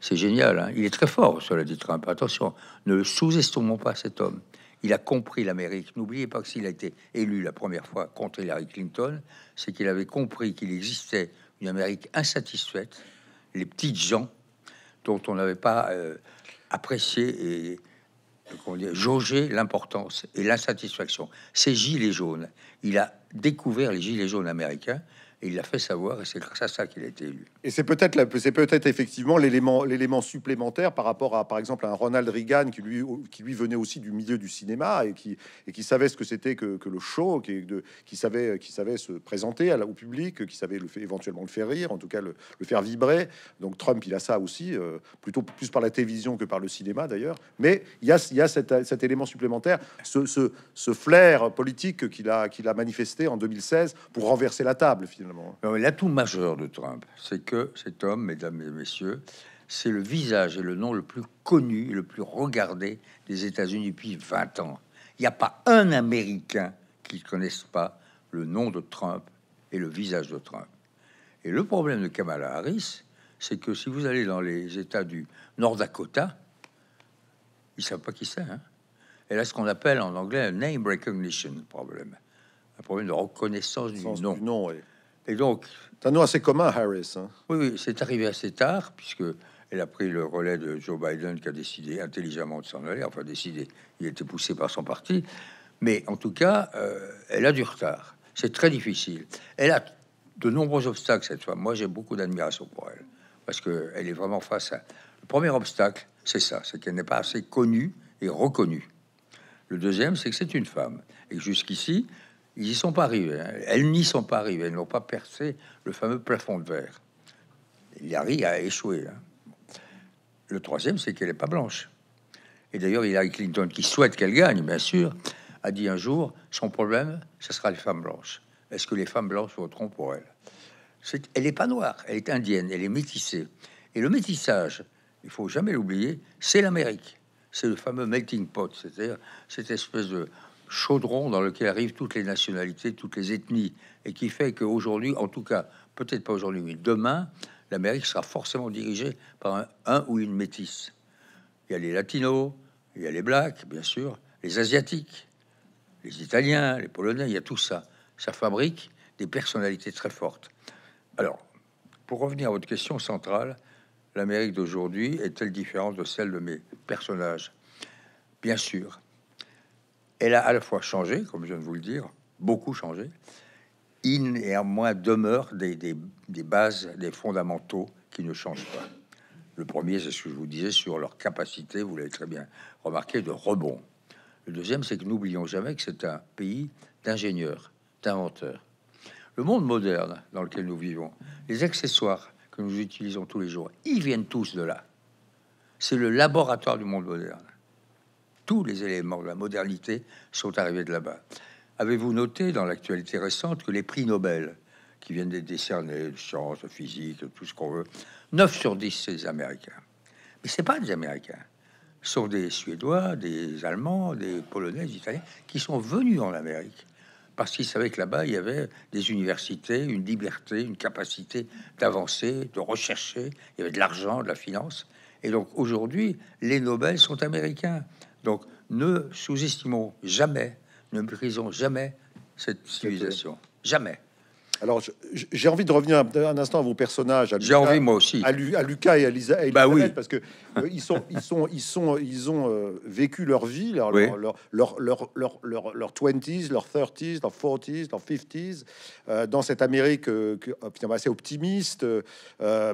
C'est génial, hein. il est très fort, cela dit Trump. Attention, ne sous-estimons pas cet homme. Il a compris l'Amérique. N'oubliez pas que s'il a été élu la première fois contre Hillary Clinton, c'est qu'il avait compris qu'il existait une Amérique insatisfaite, les petites gens dont on n'avait pas euh, apprécié et euh, jaugé l'importance et l'insatisfaction. Ces gilets jaunes, il a découvert les gilets jaunes américains et il l'a fait savoir, et c'est grâce à ça qu'il a été élu. Et c'est peut-être, c'est peut-être effectivement l'élément, l'élément supplémentaire par rapport à, par exemple, à un Ronald Reagan qui lui, qui lui venait aussi du milieu du cinéma et qui, et qui savait ce que c'était que, le show, qui, de, qui, savait, qui savait se présenter au public, qui savait le fait, éventuellement le faire rire, en tout cas le, faire vibrer. Donc Trump, il a ça aussi, euh, plutôt plus par la télévision que par le cinéma d'ailleurs. Mais il y a, il y cet, cet, élément supplémentaire, ce, ce, ce flair politique qu'il a, qu'il a manifesté en 2016 pour renverser la table finalement. Euh, l'atout majeur de Trump, c'est que cet homme, mesdames et messieurs, c'est le visage et le nom le plus connu le plus regardé des États-Unis depuis 20 ans. Il n'y a pas un Américain qui ne connaisse pas le nom de Trump et le visage de Trump. Et le problème de Kamala Harris, c'est que si vous allez dans les États du Nord Dakota, ils ne savent pas qui c'est. Hein Elle a ce qu'on appelle en anglais un name recognition problème, un problème de reconnaissance du nom. Et donc. C'est un nom assez commun, Harris. Hein. Oui, c'est arrivé assez tard, puisque elle a pris le relais de Joe Biden qui a décidé intelligemment de s'en aller. Enfin, décidé, il était poussé par son parti. Mais en tout cas, euh, elle a du retard. C'est très difficile. Elle a de nombreux obstacles cette fois. Moi, j'ai beaucoup d'admiration pour elle. Parce qu'elle est vraiment face à. Le premier obstacle, c'est ça c'est qu'elle n'est pas assez connue et reconnue. Le deuxième, c'est que c'est une femme. Et jusqu'ici, ils n'y sont pas arrivés. Hein. Elles n'y sont pas arrivées. Elles n'ont pas percé le fameux plafond de verre. Larry a échoué. Hein. Le troisième, c'est qu'elle n'est pas blanche. Et d'ailleurs, Hillary Clinton, qui souhaite qu'elle gagne, bien sûr, a dit un jour son problème, ce sera les femmes blanches. Est-ce que les femmes blanches voteront pour elle Elle n'est pas noire, elle est indienne, elle est métissée. Et le métissage, il faut jamais l'oublier, c'est l'Amérique. C'est le fameux melting pot, c'est-à-dire cette espèce de chaudron dans lequel arrivent toutes les nationalités, toutes les ethnies, et qui fait qu'aujourd'hui, en tout cas, peut-être pas aujourd'hui, mais demain, l'Amérique sera forcément dirigée par un, ou une métisse. Il y a les latinos, il y a les blacks, bien sûr, les asiatiques, les italiens, les polonais, il y a tout ça. Ça fabrique des personnalités très fortes. Alors, pour revenir à votre question centrale, l'Amérique d'aujourd'hui est-elle différente de celle de mes personnages Bien sûr. Elle a à la fois changé, comme je viens de vous le dire, beaucoup changé. Il néanmoins demeure des, des bases, des fondamentaux qui ne changent pas. Le premier, c'est ce que je vous disais sur leur capacité, vous l'avez très bien remarqué, de rebond. Le deuxième, c'est que n'oublions jamais que c'est un pays d'ingénieurs, d'inventeurs. Le monde moderne dans lequel nous vivons, les accessoires que nous utilisons tous les jours, ils viennent tous de là. C'est le laboratoire du monde moderne. Tous les éléments de la modernité sont arrivés de là-bas. Avez-vous noté dans l'actualité récente que les prix Nobel, qui viennent d'être décernés, de sciences, de physique, tout ce qu'on veut, 9 sur 10, c'est des Américains. Mais ce pas des Américains. Ce sont des Suédois, des Allemands, des Polonais, des Italiens, qui sont venus en Amérique parce qu'ils savaient que là-bas, il y avait des universités, une liberté, une capacité d'avancer, de rechercher, il y avait de l'argent, de la finance. Et donc aujourd'hui, les Nobel sont américains. Donc ne sous-estimons jamais, ne brisons jamais cette civilisation. Jamais. Alors, j'ai envie de revenir un, instant à vos personnages. J'ai envie, moi aussi. À, Lu, à Lucas et à Lisa. Bah parce que euh, ils, sont, ils, sont, ils, sont, ils ont euh, vécu leur vie, leur, leur, 20s, leurs 30s, leurs 40s, leurs 50s, dans cette Amérique euh, assez optimiste,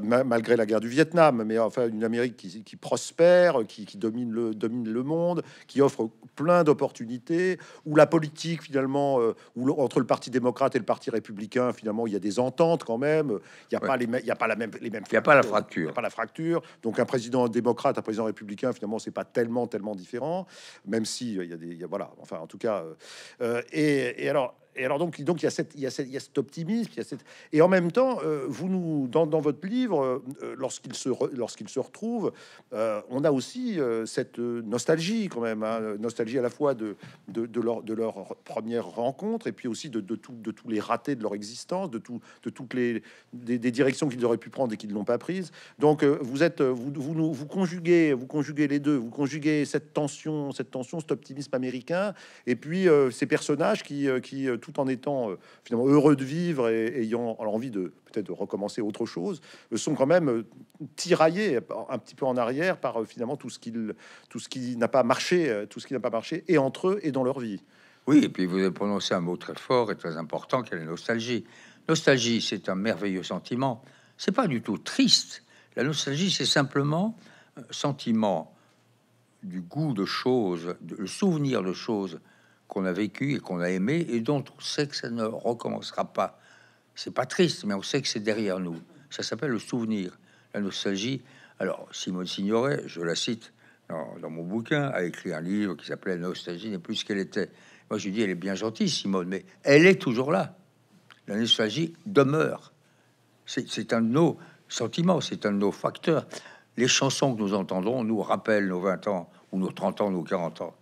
malgré la guerre du Vietnam, mais enfin une Amérique qui, prospère, qui, domine, le, domine le monde, qui offre plein d'opportunités, où la politique finalement, entre le Parti démocrate et le Parti républicain, Finalement, il y a des ententes quand même. Il n'y a, pas les il y a pas la même les mêmes. Il n'y a pas la fracture. Il n'y a pas la fracture. Donc un président démocrate, un président républicain, finalement, c'est pas tellement tellement différent. Même si euh, il y a des voilà. Enfin, en tout cas. Euh, euh, et, et alors et alors donc, donc il, y a cette, il, y cette, cet optimisme, il a cette... et en même temps, euh, vous nous dans, votre livre, euh, euh, lorsqu'ils se lorsqu'ils se retrouve, on a aussi cette nostalgie quand même, hein, nostalgie à la fois de, de, leur, de leur première rencontre et puis aussi de, tout, de tous les ratés de leur existence, de tout, de toutes les des, directions qu'ils auraient pu prendre et qu'ils l'ont pas prise. Donc vous êtes vous vous, vous conjuguez vous conjuguez les deux, vous conjuguez cette tension, cette tension, cet optimisme américain et puis ces personnages qui qui tout en étant euh, finalement heureux de vivre et, ayant envie de peut-être recommencer autre chose, euh, sont quand même euh, tiraillés un petit peu en arrière par finalement tout ce tout ce qui n'a pas marché, tout ce qui n'a pas marché et entre eux et dans leur vie. Oui, et puis vous avez prononcé un mot très fort et très important qui est la nostalgie. Nostalgie, c'est un merveilleux sentiment. C'est pas du tout triste. La nostalgie, c'est simplement un sentiment du goût de choses, le souvenir de choses qu'on a vécu et qu'on a aimé et dont on sait que ça ne recommencera pas. C'est pas triste, mais on sait que c'est derrière nous. Ça s'appelle le souvenir, la nostalgie. Alors, Simone Signoret, je la cite dans, mon bouquin, a écrit un livre qui s'appelait Nostalgie n'est plus ce qu'elle était. Moi, je dis, elle est bien gentille, Simone, mais elle est toujours là. La nostalgie demeure. C'est un de nos sentiments, c'est un de nos facteurs. Les chansons que nous entendons nous rappellent nos 20 ans, ou nos 30 ans, nos 40 ans.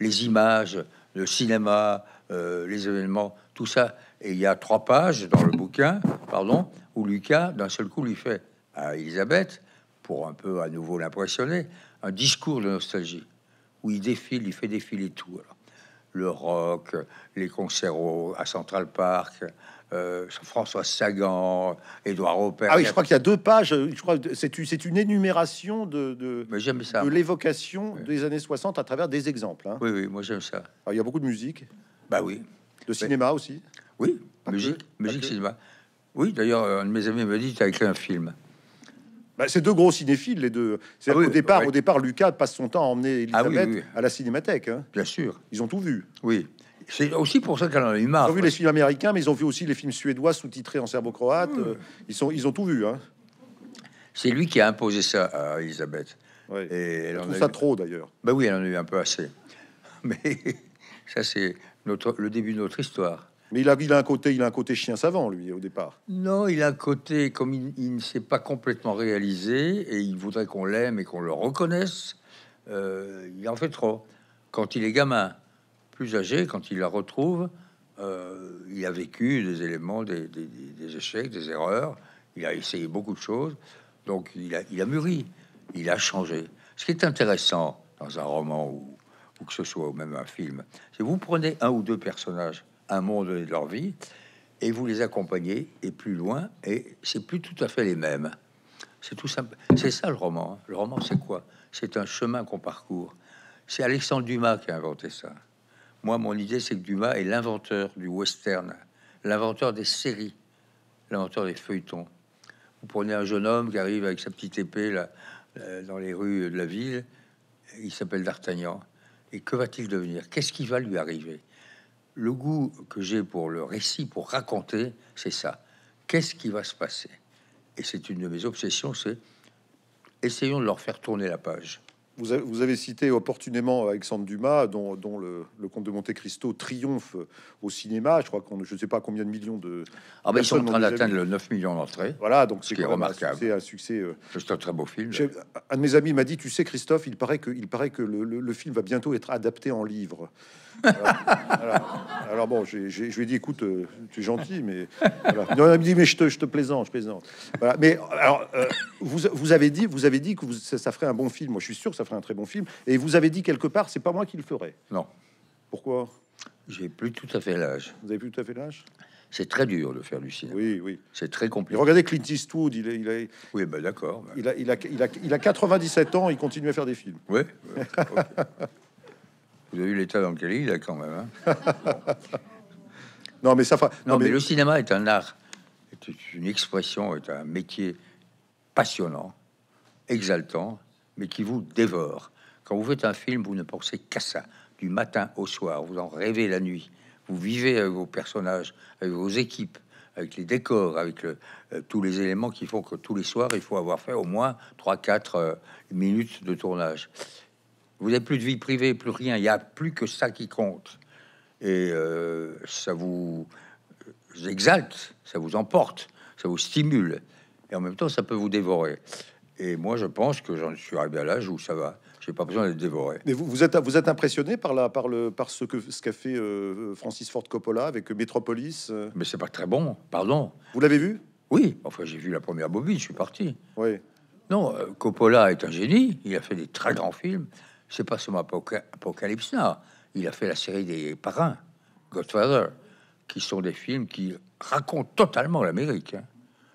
Les images, le cinéma, euh, les événements, tout ça. Et il y a trois pages dans le bouquin, pardon, où Lucas, d'un seul coup, lui fait à Elisabeth, pour un peu à nouveau l'impressionner, un discours de nostalgie, où il défile, il fait défiler tout. le rock, les concerts à Central Park, euh, François Sagan, Édouard Robert. Ah oui, je crois qu'il y a deux pages. Euh, je crois c'est une, énumération de, de, l'évocation des années 60 à travers des exemples. Hein. Oui, oui, moi j'aime ça. il y a beaucoup de musique. Bah oui. De cinéma aussi. Oui, musique, musique, cinéma. Oui, d'ailleurs, un de mes amis me dit, tu écrit un film. Bah, c'est deux gros cinéphiles, les deux. Ah au, départ, au départ, Lucas passe son temps à emmener ah Elisabeth à la cinémathèque. Hein. Bien sûr. Ils ont tout vu. Oui. C'est aussi pour ça qu'elle en a eu marre. Ils ont vu les films américains, mais ils ont vu aussi les films suédois sous-titrés en serbo-croate. Hmm. Euh, ils, sont, ils ont tout vu. Hein. C'est lui qui a imposé ça à Elisabeth. Et elle en ça trop d'ailleurs. Ben oui, elle en a eu un peu assez. Mais ça, c'est notre, le début de notre histoire. Mais il a, il a un côté, il a un côté chien savant lui au départ. Non, il a un côté comme il, ne s'est pas complètement réalisé et il voudrait qu'on l'aime et qu'on le reconnaisse. Euh, il en fait trop quand il est gamin plus âgé, quand il la retrouve, euh, il a vécu des éléments, des, échecs, des erreurs. Il a essayé beaucoup de choses. Donc, il a, il a mûri. Il a changé. Ce qui est intéressant dans un roman ou, ou que ce soit ou même un film, c'est vous prenez un ou deux personnages un monde de leur vie et vous les accompagnez et plus loin et c'est plus tout à fait les mêmes. C'est tout simple. C'est ça le roman. Hein. Le roman, c'est quoi C'est un chemin qu'on parcourt. C'est Alexandre Dumas qui a inventé ça. Moi, mon idée, c'est que Dumas est l'inventeur du western, l'inventeur des séries, l'inventeur des feuilletons. Vous prenez un jeune homme qui arrive avec sa petite épée dans les rues de la ville, il s'appelle D'Artagnan. Et que va-t-il devenir Qu'est-ce qui va lui arriver Le goût que j'ai pour le récit, pour raconter, c'est ça. Qu'est-ce qui va se passer Et c'est une de mes obsessions, c'est essayons de leur faire tourner la page. Vous avez, cité opportunément Alexandre Dumas, dont, le, le, Comte de Monte Cristo triomphe au cinéma. Je crois qu'on je ne sais pas combien de millions de. Ah, ben ils sont en train d'atteindre le 9 millions d'entrées. Voilà, donc c'est remarquable. C'est un succès. Euh, c'est un très beau film. Un de mes amis m'a dit Tu sais, Christophe, il paraît que, il paraît que le, le film va bientôt être adapté en livre alors, bon, je lui ai dit, écoute, euh, tu es gentil, mais non, il me dit, mais je te, je te plaisante, je plaisante. Mais alors, euh, vous, vous, avez dit, vous avez dit que ça, ferait un bon film. Moi, je suis sûr que ça ferait un très bon film. Et vous avez dit quelque part, c'est pas moi qui le ferais. Non. Pourquoi J'ai plus tout à fait l'âge. Vous avez plus tout à fait l'âge. C'est très dur de faire du cinéma. Oui, oui. C'est très compliqué. regardez Clint Eastwood, il a, il oui, ben d'accord. Ben. Il, a, il, a, il, a, il a 97 ans, il continue à faire des films. Oui. Ouais, Vous avez vu l'état dans lequel il est quand même. Hein non, mais ça. Non, mais... le cinéma est un art, une expression, est un métier passionnant, exaltant, mais qui vous dévore. Quand vous faites un film, vous ne pensez qu'à ça, du matin au soir. Vous en rêvez la nuit. Vous vivez avec vos personnages, avec vos équipes, avec les décors, avec euh, tous les éléments qui font que tous les soirs, il faut avoir fait au moins 3-4 euh, minutes de tournage. Vous n'avez plus de vie privée, plus rien. Il n'y a plus que ça qui compte. Et euh, ça vous exalte, ça vous emporte, ça vous stimule. Et en même temps, ça peut vous dévorer. Et moi, je pense que j'en suis arrivé à l'âge où ça va. J'ai pas besoin d'être dévoré. Mais vous, vous, êtes vous êtes impressionné par la par le par ce que ce qu'a fait euh, Francis Ford Coppola avec Metropolis. Euh Mais c'est pas très bon. Pardon. Vous l'avez vu Oui. Enfin, j'ai vu la première bobine. Je suis parti. Oui. Non, Coppola est un génie. Il a fait des très grands films. C'est pas seulement Apocalypse Now. Il a fait la série des parrains, Godfather, qui sont des films qui racontent totalement l'Amérique. Hein.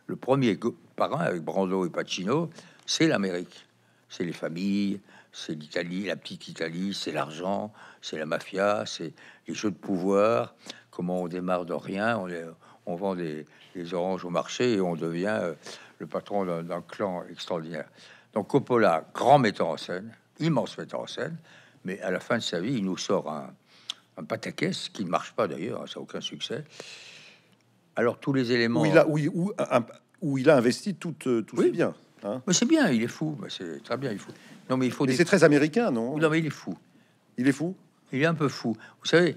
Le premier parrain avec Brando et Pacino, c'est l'Amérique. C'est les familles, c'est l'Italie, la petite Italie, c'est l'argent, c'est la mafia, c'est les jeux de pouvoir, comment on démarre de rien, on, vend des, des, oranges au marché et on devient euh, le patron d'un clan extraordinaire. Donc Coppola, grand metteur en scène, immense metteur en scène, mais à la fin de sa vie, il nous sort un, un pataquès qui ne marche pas d'ailleurs, hein, ça n'a aucun succès. Alors tous les éléments. Où il a, où, il a investi tout, euh, tout oui. bien. Hein. Mais c'est bien, il est fou, bah, c'est très bien, il faut. Non, mais il faut. Des... c'est très américain, non Non, mais il est fou. Il est fou. Il est un peu fou. Vous savez,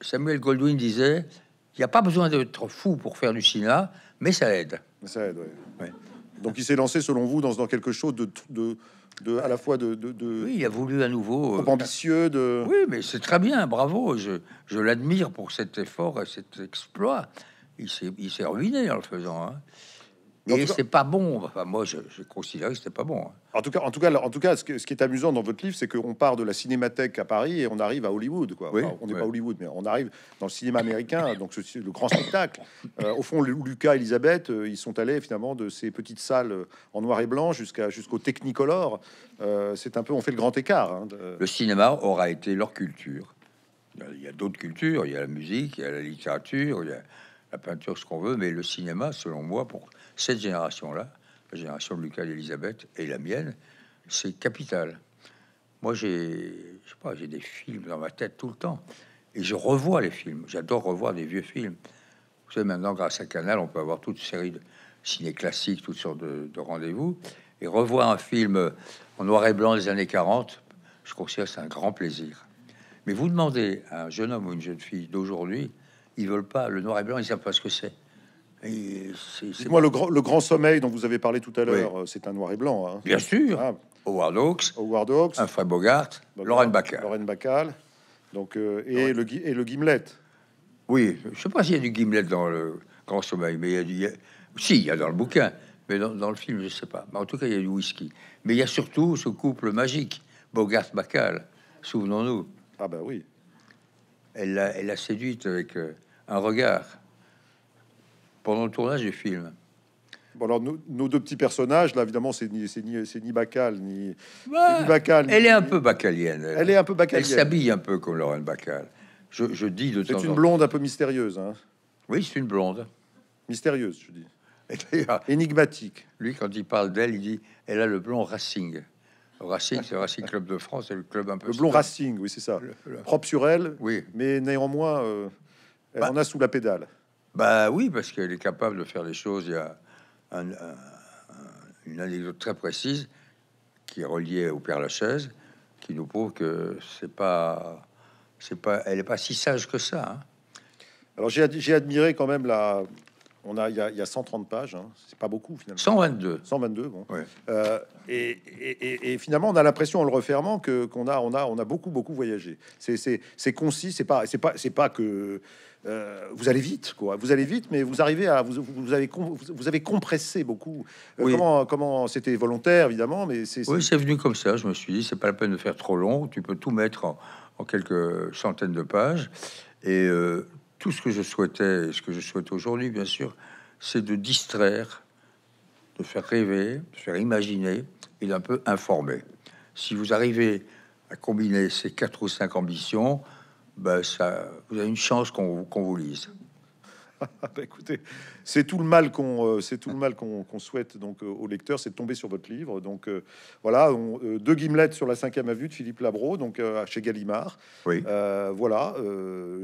Samuel Goldwyn disait, il n'y a pas besoin d'être fou pour faire du cinéma, mais ça aide. Ça aide, Donc il s'est lancé, selon vous, dans, dans quelque chose de, à la fois de, de, Oui, il a voulu à nouveau. Euh, ambitieux de. Oui, mais c'est très bien, bravo. Je, l'admire pour cet effort et cet exploit. Il s'est ruiné en le faisant. Hein. Mais c'est pas bon. moi, je, considère que c'était pas bon. Hein. En tout cas, en tout cas, en tout cas, ce, qui est amusant dans votre livre, c'est qu'on part de la cinémathèque à Paris et on arrive à Hollywood. Quoi. on n'est pas Hollywood, mais on arrive dans le cinéma américain, donc le grand spectacle. Euh, au fond, Lucas, et Elisabeth, euh, ils sont allés finalement de ces petites salles euh, en noir et blanc jusqu'à jusqu'au Technicolor. c'est un peu, on fait le grand écart. Hein, le cinéma aura été leur culture. Il y a d'autres cultures, il y a la musique, il y a la littérature, il y a la peinture, ce qu'on veut, mais le cinéma, selon moi, pour cette génération-là, la génération de Lucas et Elisabeth et la mienne, c'est capital. Moi, j'ai, je sais pas, j'ai des films dans ma tête tout le temps. Et je revois les films. J'adore revoir des vieux films. Vous savez, maintenant, grâce à Canal, on peut avoir toute série de ciné classiques, toutes sortes de, rendez-vous. Et revoir un film en noir et blanc des années 40, je considère que c'est un grand plaisir. Mais vous demandez à un jeune homme ou une jeune fille d'aujourd'hui, ils veulent pas le noir et blanc, ils savent pas ce que c'est c'est moi le, grand, sommeil dont vous avez parlé tout à l'heure, euh, c'est un noir et blanc. Hein. Bien sûr. Ah. Howard Hawks. Howard Hawks. Un Fred Bogart. Lorraine Bacall. Donc, euh, et, Le, et Gimlet. Oui, je sais pas s'il y a du Gimlet dans le grand sommeil, mais il y a Si, il y a dans le bouquin, mais dans, le film, je sais pas. Mais en tout cas, il y a du whisky. Mais il y a surtout ce couple magique, Bogart-Bacall. Souvenons-nous. Ah, ben oui. Elle l'a séduite avec euh, un regard pendant le tournage du film. Bon, alors, nos, deux petits personnages, là, évidemment, c'est ni, ni, ni Bacal, ni, Bacal. Elle est un peu bacalienne. Elle, est un peu bacalienne. Elle s'habille un peu comme Lorraine Bacal. Je, dis de C'est une blonde un peu mystérieuse. Hein. Oui, c'est une blonde. Mystérieuse, je dis. Et énigmatique. Lui, quand il parle d'elle, il dit elle a le blond Racing. Racing, c'est Racing Club de France, c'est le club un peu. Le blond Racing, oui, c'est ça. Propre sur elle, oui. mais néanmoins, euh, elle bah en a sous la pédale. Bah oui, parce qu'elle est capable de faire les choses. Il y a une anecdote très précise qui est reliée au Père Lachaise, qui nous prouve que c'est pas, c'est pas, elle est pas si sage que ça. Hein. Alors j'ai, admiré quand même la. On a, il y, a, 130 pages, hein. c'est pas beaucoup finalement. 122. 122, bon. Euh, et, finalement, on a l'impression en le refermant que qu'on a, on a, on a beaucoup, beaucoup voyagé. C'est, c'est, c'est concis, c'est pas, c'est pas, c'est pas que euh, vous allez vite, quoi. Vous allez vite, mais vous arrivez à vous, avez vous avez compressé beaucoup. Euh, comment c'était volontaire évidemment, mais c'est oui, c'est venu comme ça. Je me suis dit, c'est pas la peine de faire trop long. Tu peux tout mettre en, quelques centaines de pages. Et euh, tout ce que je souhaitais, ce que je souhaite aujourd'hui, bien sûr, c'est de distraire, de faire rêver, de faire imaginer et d'un peu informer. Si vous arrivez à combiner ces quatre ou cinq ambitions, ben, ça, vous avez une chance qu'on vous lise. Bah, écoutez, c'est tout le mal qu'on euh, c'est tout le mal qu'on souhaite donc euh, au lecteur, c'est de tomber sur votre livre. Donc euh, voilà, deux gimlettes sur la cinquième avenue de Philippe Labro, donc chez Gallimard. voilà,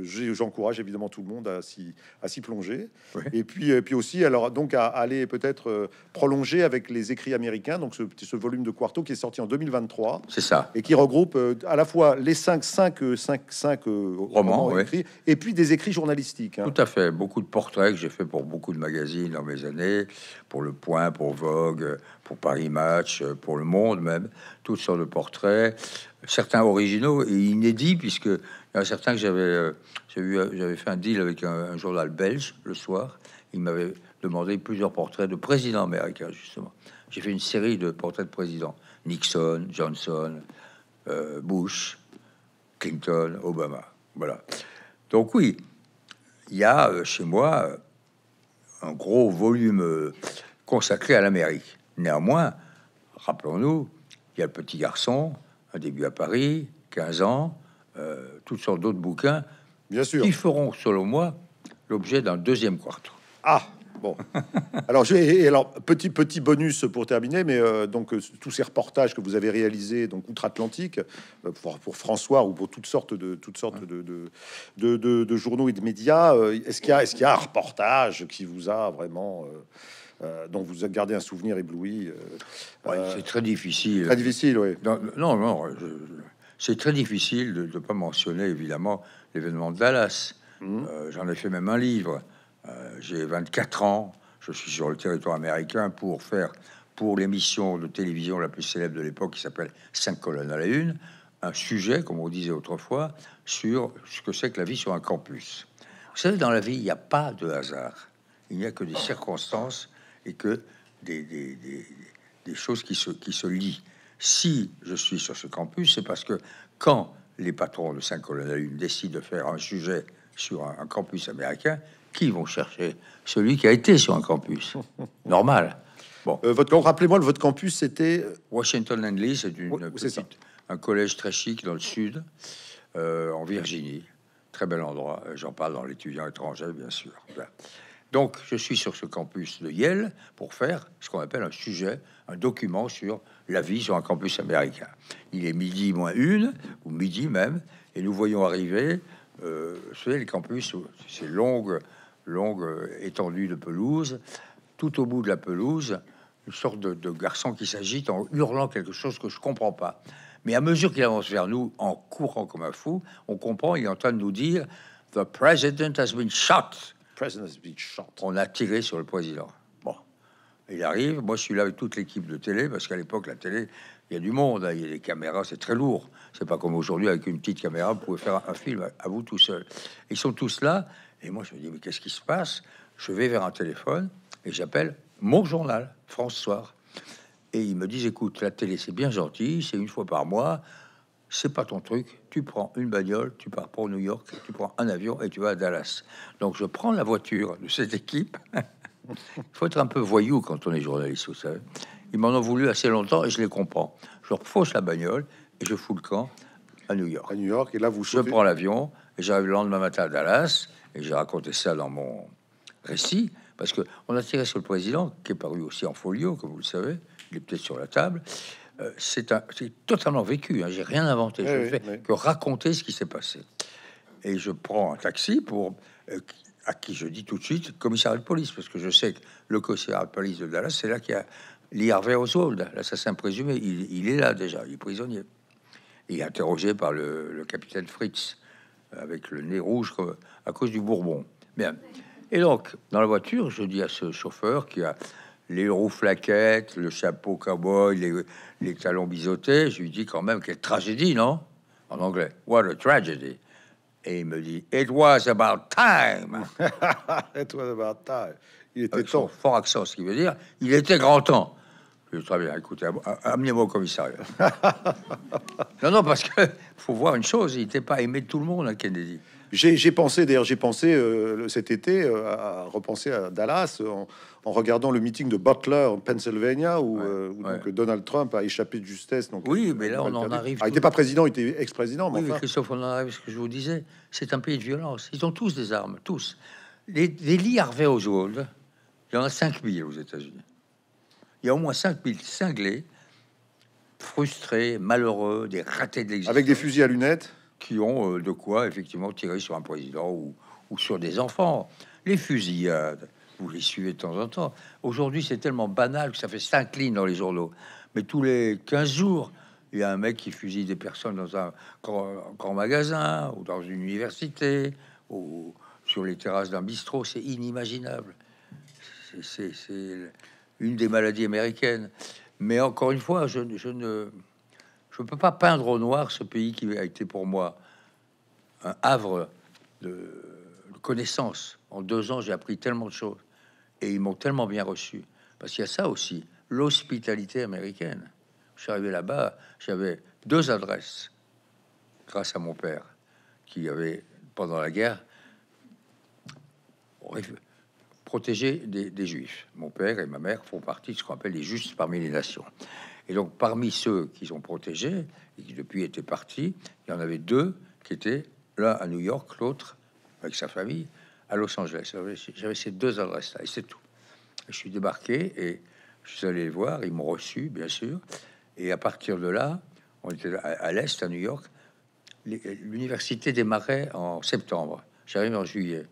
j'encourage évidemment tout le monde à s'y plonger. Et puis puis aussi alors donc à, aller peut-être prolonger avec les écrits américains, donc ce, ce volume de Quarto qui est sorti en 2023. C'est ça. Et qui regroupe à la fois les cinq cinq cinq cinq romans, écrits et puis des écrits journalistiques. Hein. Tout à fait, beaucoup portraits que j'ai fait pour beaucoup de magazines dans mes années, pour Le Point, pour Vogue, pour Paris Match, pour Le Monde même, toutes sortes de portraits, certains originaux et inédits, puisque il y a certains que j'avais euh, euh, j'avais fait un deal avec un, journal belge le soir. Il m'avait demandé plusieurs portraits de présidents américains, justement. J'ai fait une série de portraits de présidents. Nixon, Johnson, euh, Bush, Clinton, Obama. Voilà. Donc oui, il y a euh, chez moi euh, un gros volume euh, consacré à l'Amérique. Néanmoins, rappelons-nous, il y a le petit garçon, un début à Paris, 15 ans, toutes sortes d'autres bouquins. Bien sûr. Qui feront, selon moi, l'objet d'un deuxième quart Ah Bon. alors, j'ai alors, petit, petit bonus pour terminer, mais euh, donc, euh, tous ces reportages que vous avez réalisés, donc outre-Atlantique, euh, pour, François ou pour toutes sortes de, toutes sortes de, de, de, journaux et de médias, est-ce qu'il y, est y, a un reportage qui vous a vraiment. dont vous avez gardé un souvenir ébloui. c'est très difficile. Très difficile, oui. non, non, c'est très difficile de ne pas mentionner évidemment l'événement de Dallas. Mmh. J'en ai fait même un livre. Euh, j'ai 24 ans, je suis sur le territoire américain pour faire pour l'émission de télévision la plus célèbre de l'époque qui s'appelle 5 colonnes à la une, un sujet, comme on disait autrefois, sur ce que c'est que la vie sur un campus. Vous savez, dans la vie, il n'y a pas de hasard. Il n'y a que des circonstances et que des, choses qui se, qui se lient. Si je suis sur ce campus, c'est parce que quand les patrons de 5 colonnes à la une décident de faire un sujet sur un campus américain, qui vont chercher Celui qui a été sur un campus. Normal. Bon. Euh, rappelez-moi, votre campus, c'était... Euh, Washington and Lee, c'est une un collège très chic dans le sud, euh, en Virginie. Très bel endroit. J'en parle dans l'étudiant étranger, bien sûr. Donc, je suis sur ce campus de Yale pour faire ce qu'on appelle un sujet, un document sur la vie sur un campus américain. Il est midi moins une, ou midi même, et nous voyons arriver, euh, vous savez, les campus, C'est longues longue euh, étendue de pelouse. Tout au bout de la pelouse, une sorte de, garçon qui s'agite en hurlant quelque chose que je comprends pas. Mais à mesure qu'il avance vers nous, en courant comme un fou, on comprend, il est en train de nous dire « The president has been shot ». On a tiré sur le président. Bon, il arrive, moi je suis là avec toute l'équipe de télé, parce qu'à l'époque, la télé, il y a du monde, hein. il y a des caméras, c'est très lourd. C'est pas comme aujourd'hui, avec une petite caméra, vous pouvez faire un film à vous tout seul. Ils sont tous là, et moi, je me dis, mais qu'est-ce qui se passe Je vais vers un téléphone et j'appelle mon journal, France Soir. Et ils me disent, écoute, la télé, c'est bien gentil, c'est une fois par mois, c'est pas ton truc, tu prends une bagnole, tu pars pour New York, tu prends un avion et tu vas à Dallas. Donc je prends la voiture de cette équipe. Il faut être un peu voyou quand on est journaliste, vous savez. Ils m'en ont voulu assez longtemps et je les comprends. Je refausse la bagnole et je fous le camp à New York. À New York, et là vous Je prends l'avion et j'arrive le lendemain matin à Dallas et j'ai raconté ça dans mon récit, parce qu'on a tiré sur le président, qui est paru aussi en folio, comme vous le savez, il est peut-être sur la table. Euh, c'est totalement vécu, hein. j'ai rien inventé, je ne fais que raconter ce qui s'est passé. Et je prends un taxi pour euh, à qui je dis tout de suite commissaire de police, parce que je sais que le commissaire de police de Dallas, c'est là qu'il y a Lee Harvey Oswald, l'assassin présumé. Il, est là déjà, il est prisonnier. Il est interrogé par le capitaine Fritz avec le nez rouge euh, à cause du bourbon. Bien. Et donc, dans la voiture, je dis à ce chauffeur qui a les roues flaquettes, le chapeau cowboy, les, les talons biseautés, je lui dis quand même quelle tragédie, non En anglais, what a tragedy. Et il me dit, it was about time. it was about time. Il était euh, Fort accent, ce qui veut dire, il était grand temps très bien, écoutez, amenez-moi au commissariat. non, non, parce que faut voir une chose, il n'était pas aimé de tout le monde, à hein, Kennedy. J'ai pensé, d'ailleurs, j'ai pensé euh, cet été euh, à repenser à Dallas en, regardant le meeting de Butler en Pennsylvania où, euh, Donald Trump a échappé de justesse. Donc, oui, mais là, on en arrive. Ah, il n'était pas président, il était ex-président. Oui, mais Christophe, on en arrive à ce que je vous disais. C'est un pays de violence. Ils ont tous des armes, tous. Les, les lits Harvey Oswald, il y en a 5000 aux États-Unis il y a au moins 5000 cinglés, frustrés, malheureux, des ratés de l'existence. Avec des fusils à lunettes Qui ont euh, de quoi, effectivement, tirer sur un président ou, sur des enfants. Les fusillades, vous les suivez de temps en temps. Aujourd'hui, c'est tellement banal que ça fait cinq lignes dans les journaux. Mais tous les 15 jours, il y a un mec qui fusille des personnes dans un grand, magasin ou dans une université ou sur les terrasses d'un bistrot. C'est inimaginable. C'est une des maladies américaines. Mais encore une fois, je, je ne je peux pas peindre au noir ce pays qui a été pour moi un havre de, connaissances. En deux ans, j'ai appris tellement de choses. Et ils m'ont tellement bien reçu. Parce qu'il y a ça aussi, l'hospitalité américaine. Je suis arrivé là-bas, j'avais deux adresses, grâce à mon père, qui avait, pendant la guerre, protéger des, juifs. Mon père et ma mère font partie de ce qu'on appelle les justes parmi les nations. Et donc, parmi ceux qu'ils ont protégés et qui depuis étaient partis, il y en avait deux qui étaient l'un à New York, l'autre avec sa famille à Los Angeles. J'avais ces deux adresses-là et c'est tout. Je suis débarqué et je suis allé les voir. Ils m'ont reçu, bien sûr. Et à partir de là, on était à l'Est, à New York. L'université démarrait en septembre. J'arrive en juillet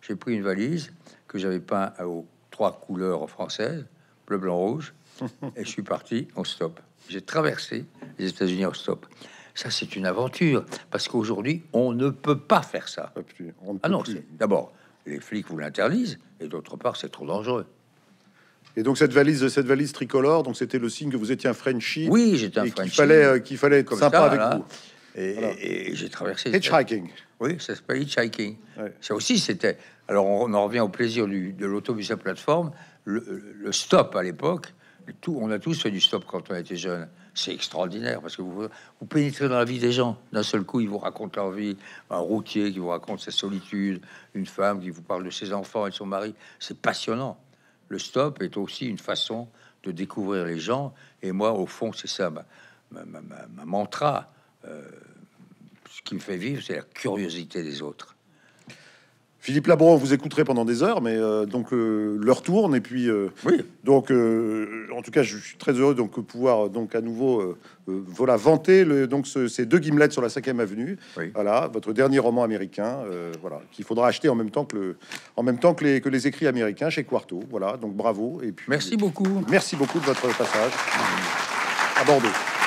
j'ai pris une valise que j'avais peint aux trois couleurs françaises, bleu, blanc, rouge, et je suis parti en stop. J'ai traversé les États-Unis en stop. Ça, c'est une aventure, parce qu'aujourd'hui, on ne peut pas faire ça. ah non, d'abord, les flics vous l'interdisent, et d'autre part, c'est trop dangereux. Et donc cette valise, cette valise tricolore, donc c'était le signe que vous étiez un Frenchie. Oui, j'étais un Frenchie. Qu'il fallait, euh, qu'il fallait être Comme sympa ça, avec vous. Et, j'ai traversé. et j'ai traversé. Hitchhiking. Oui, ça s'appelle hitchhiking. Ouais. Ça aussi, c'était. Alors, on, en revient au plaisir du, de l'autobus à plateforme. Le, stop à l'époque, tout, on a tous fait du stop quand on était jeune. C'est extraordinaire parce que vous, vous pénétrez dans la vie des gens. D'un seul coup, ils vous racontent leur vie. Un routier qui vous raconte sa solitude, une femme qui vous parle de ses enfants et de son mari. C'est passionnant. Le stop est aussi une façon de découvrir les gens. Et moi, au fond, c'est ça ma mantra euh, ce qui me fait vivre, c'est la curiosité des autres. Philippe Labro, vous écouterez pendant des heures, mais euh, donc leur l'heure tourne et puis euh, Donc en tout cas, je suis très heureux donc de pouvoir donc à nouveau voilà vanter donc ces deux gimlets sur la 5e avenue. Voilà votre dernier roman américain, voilà qu'il faudra acheter en même temps que en même temps les que les écrits américains chez Quarto. Voilà donc bravo et puis merci beaucoup. Merci beaucoup de votre passage à Bordeaux.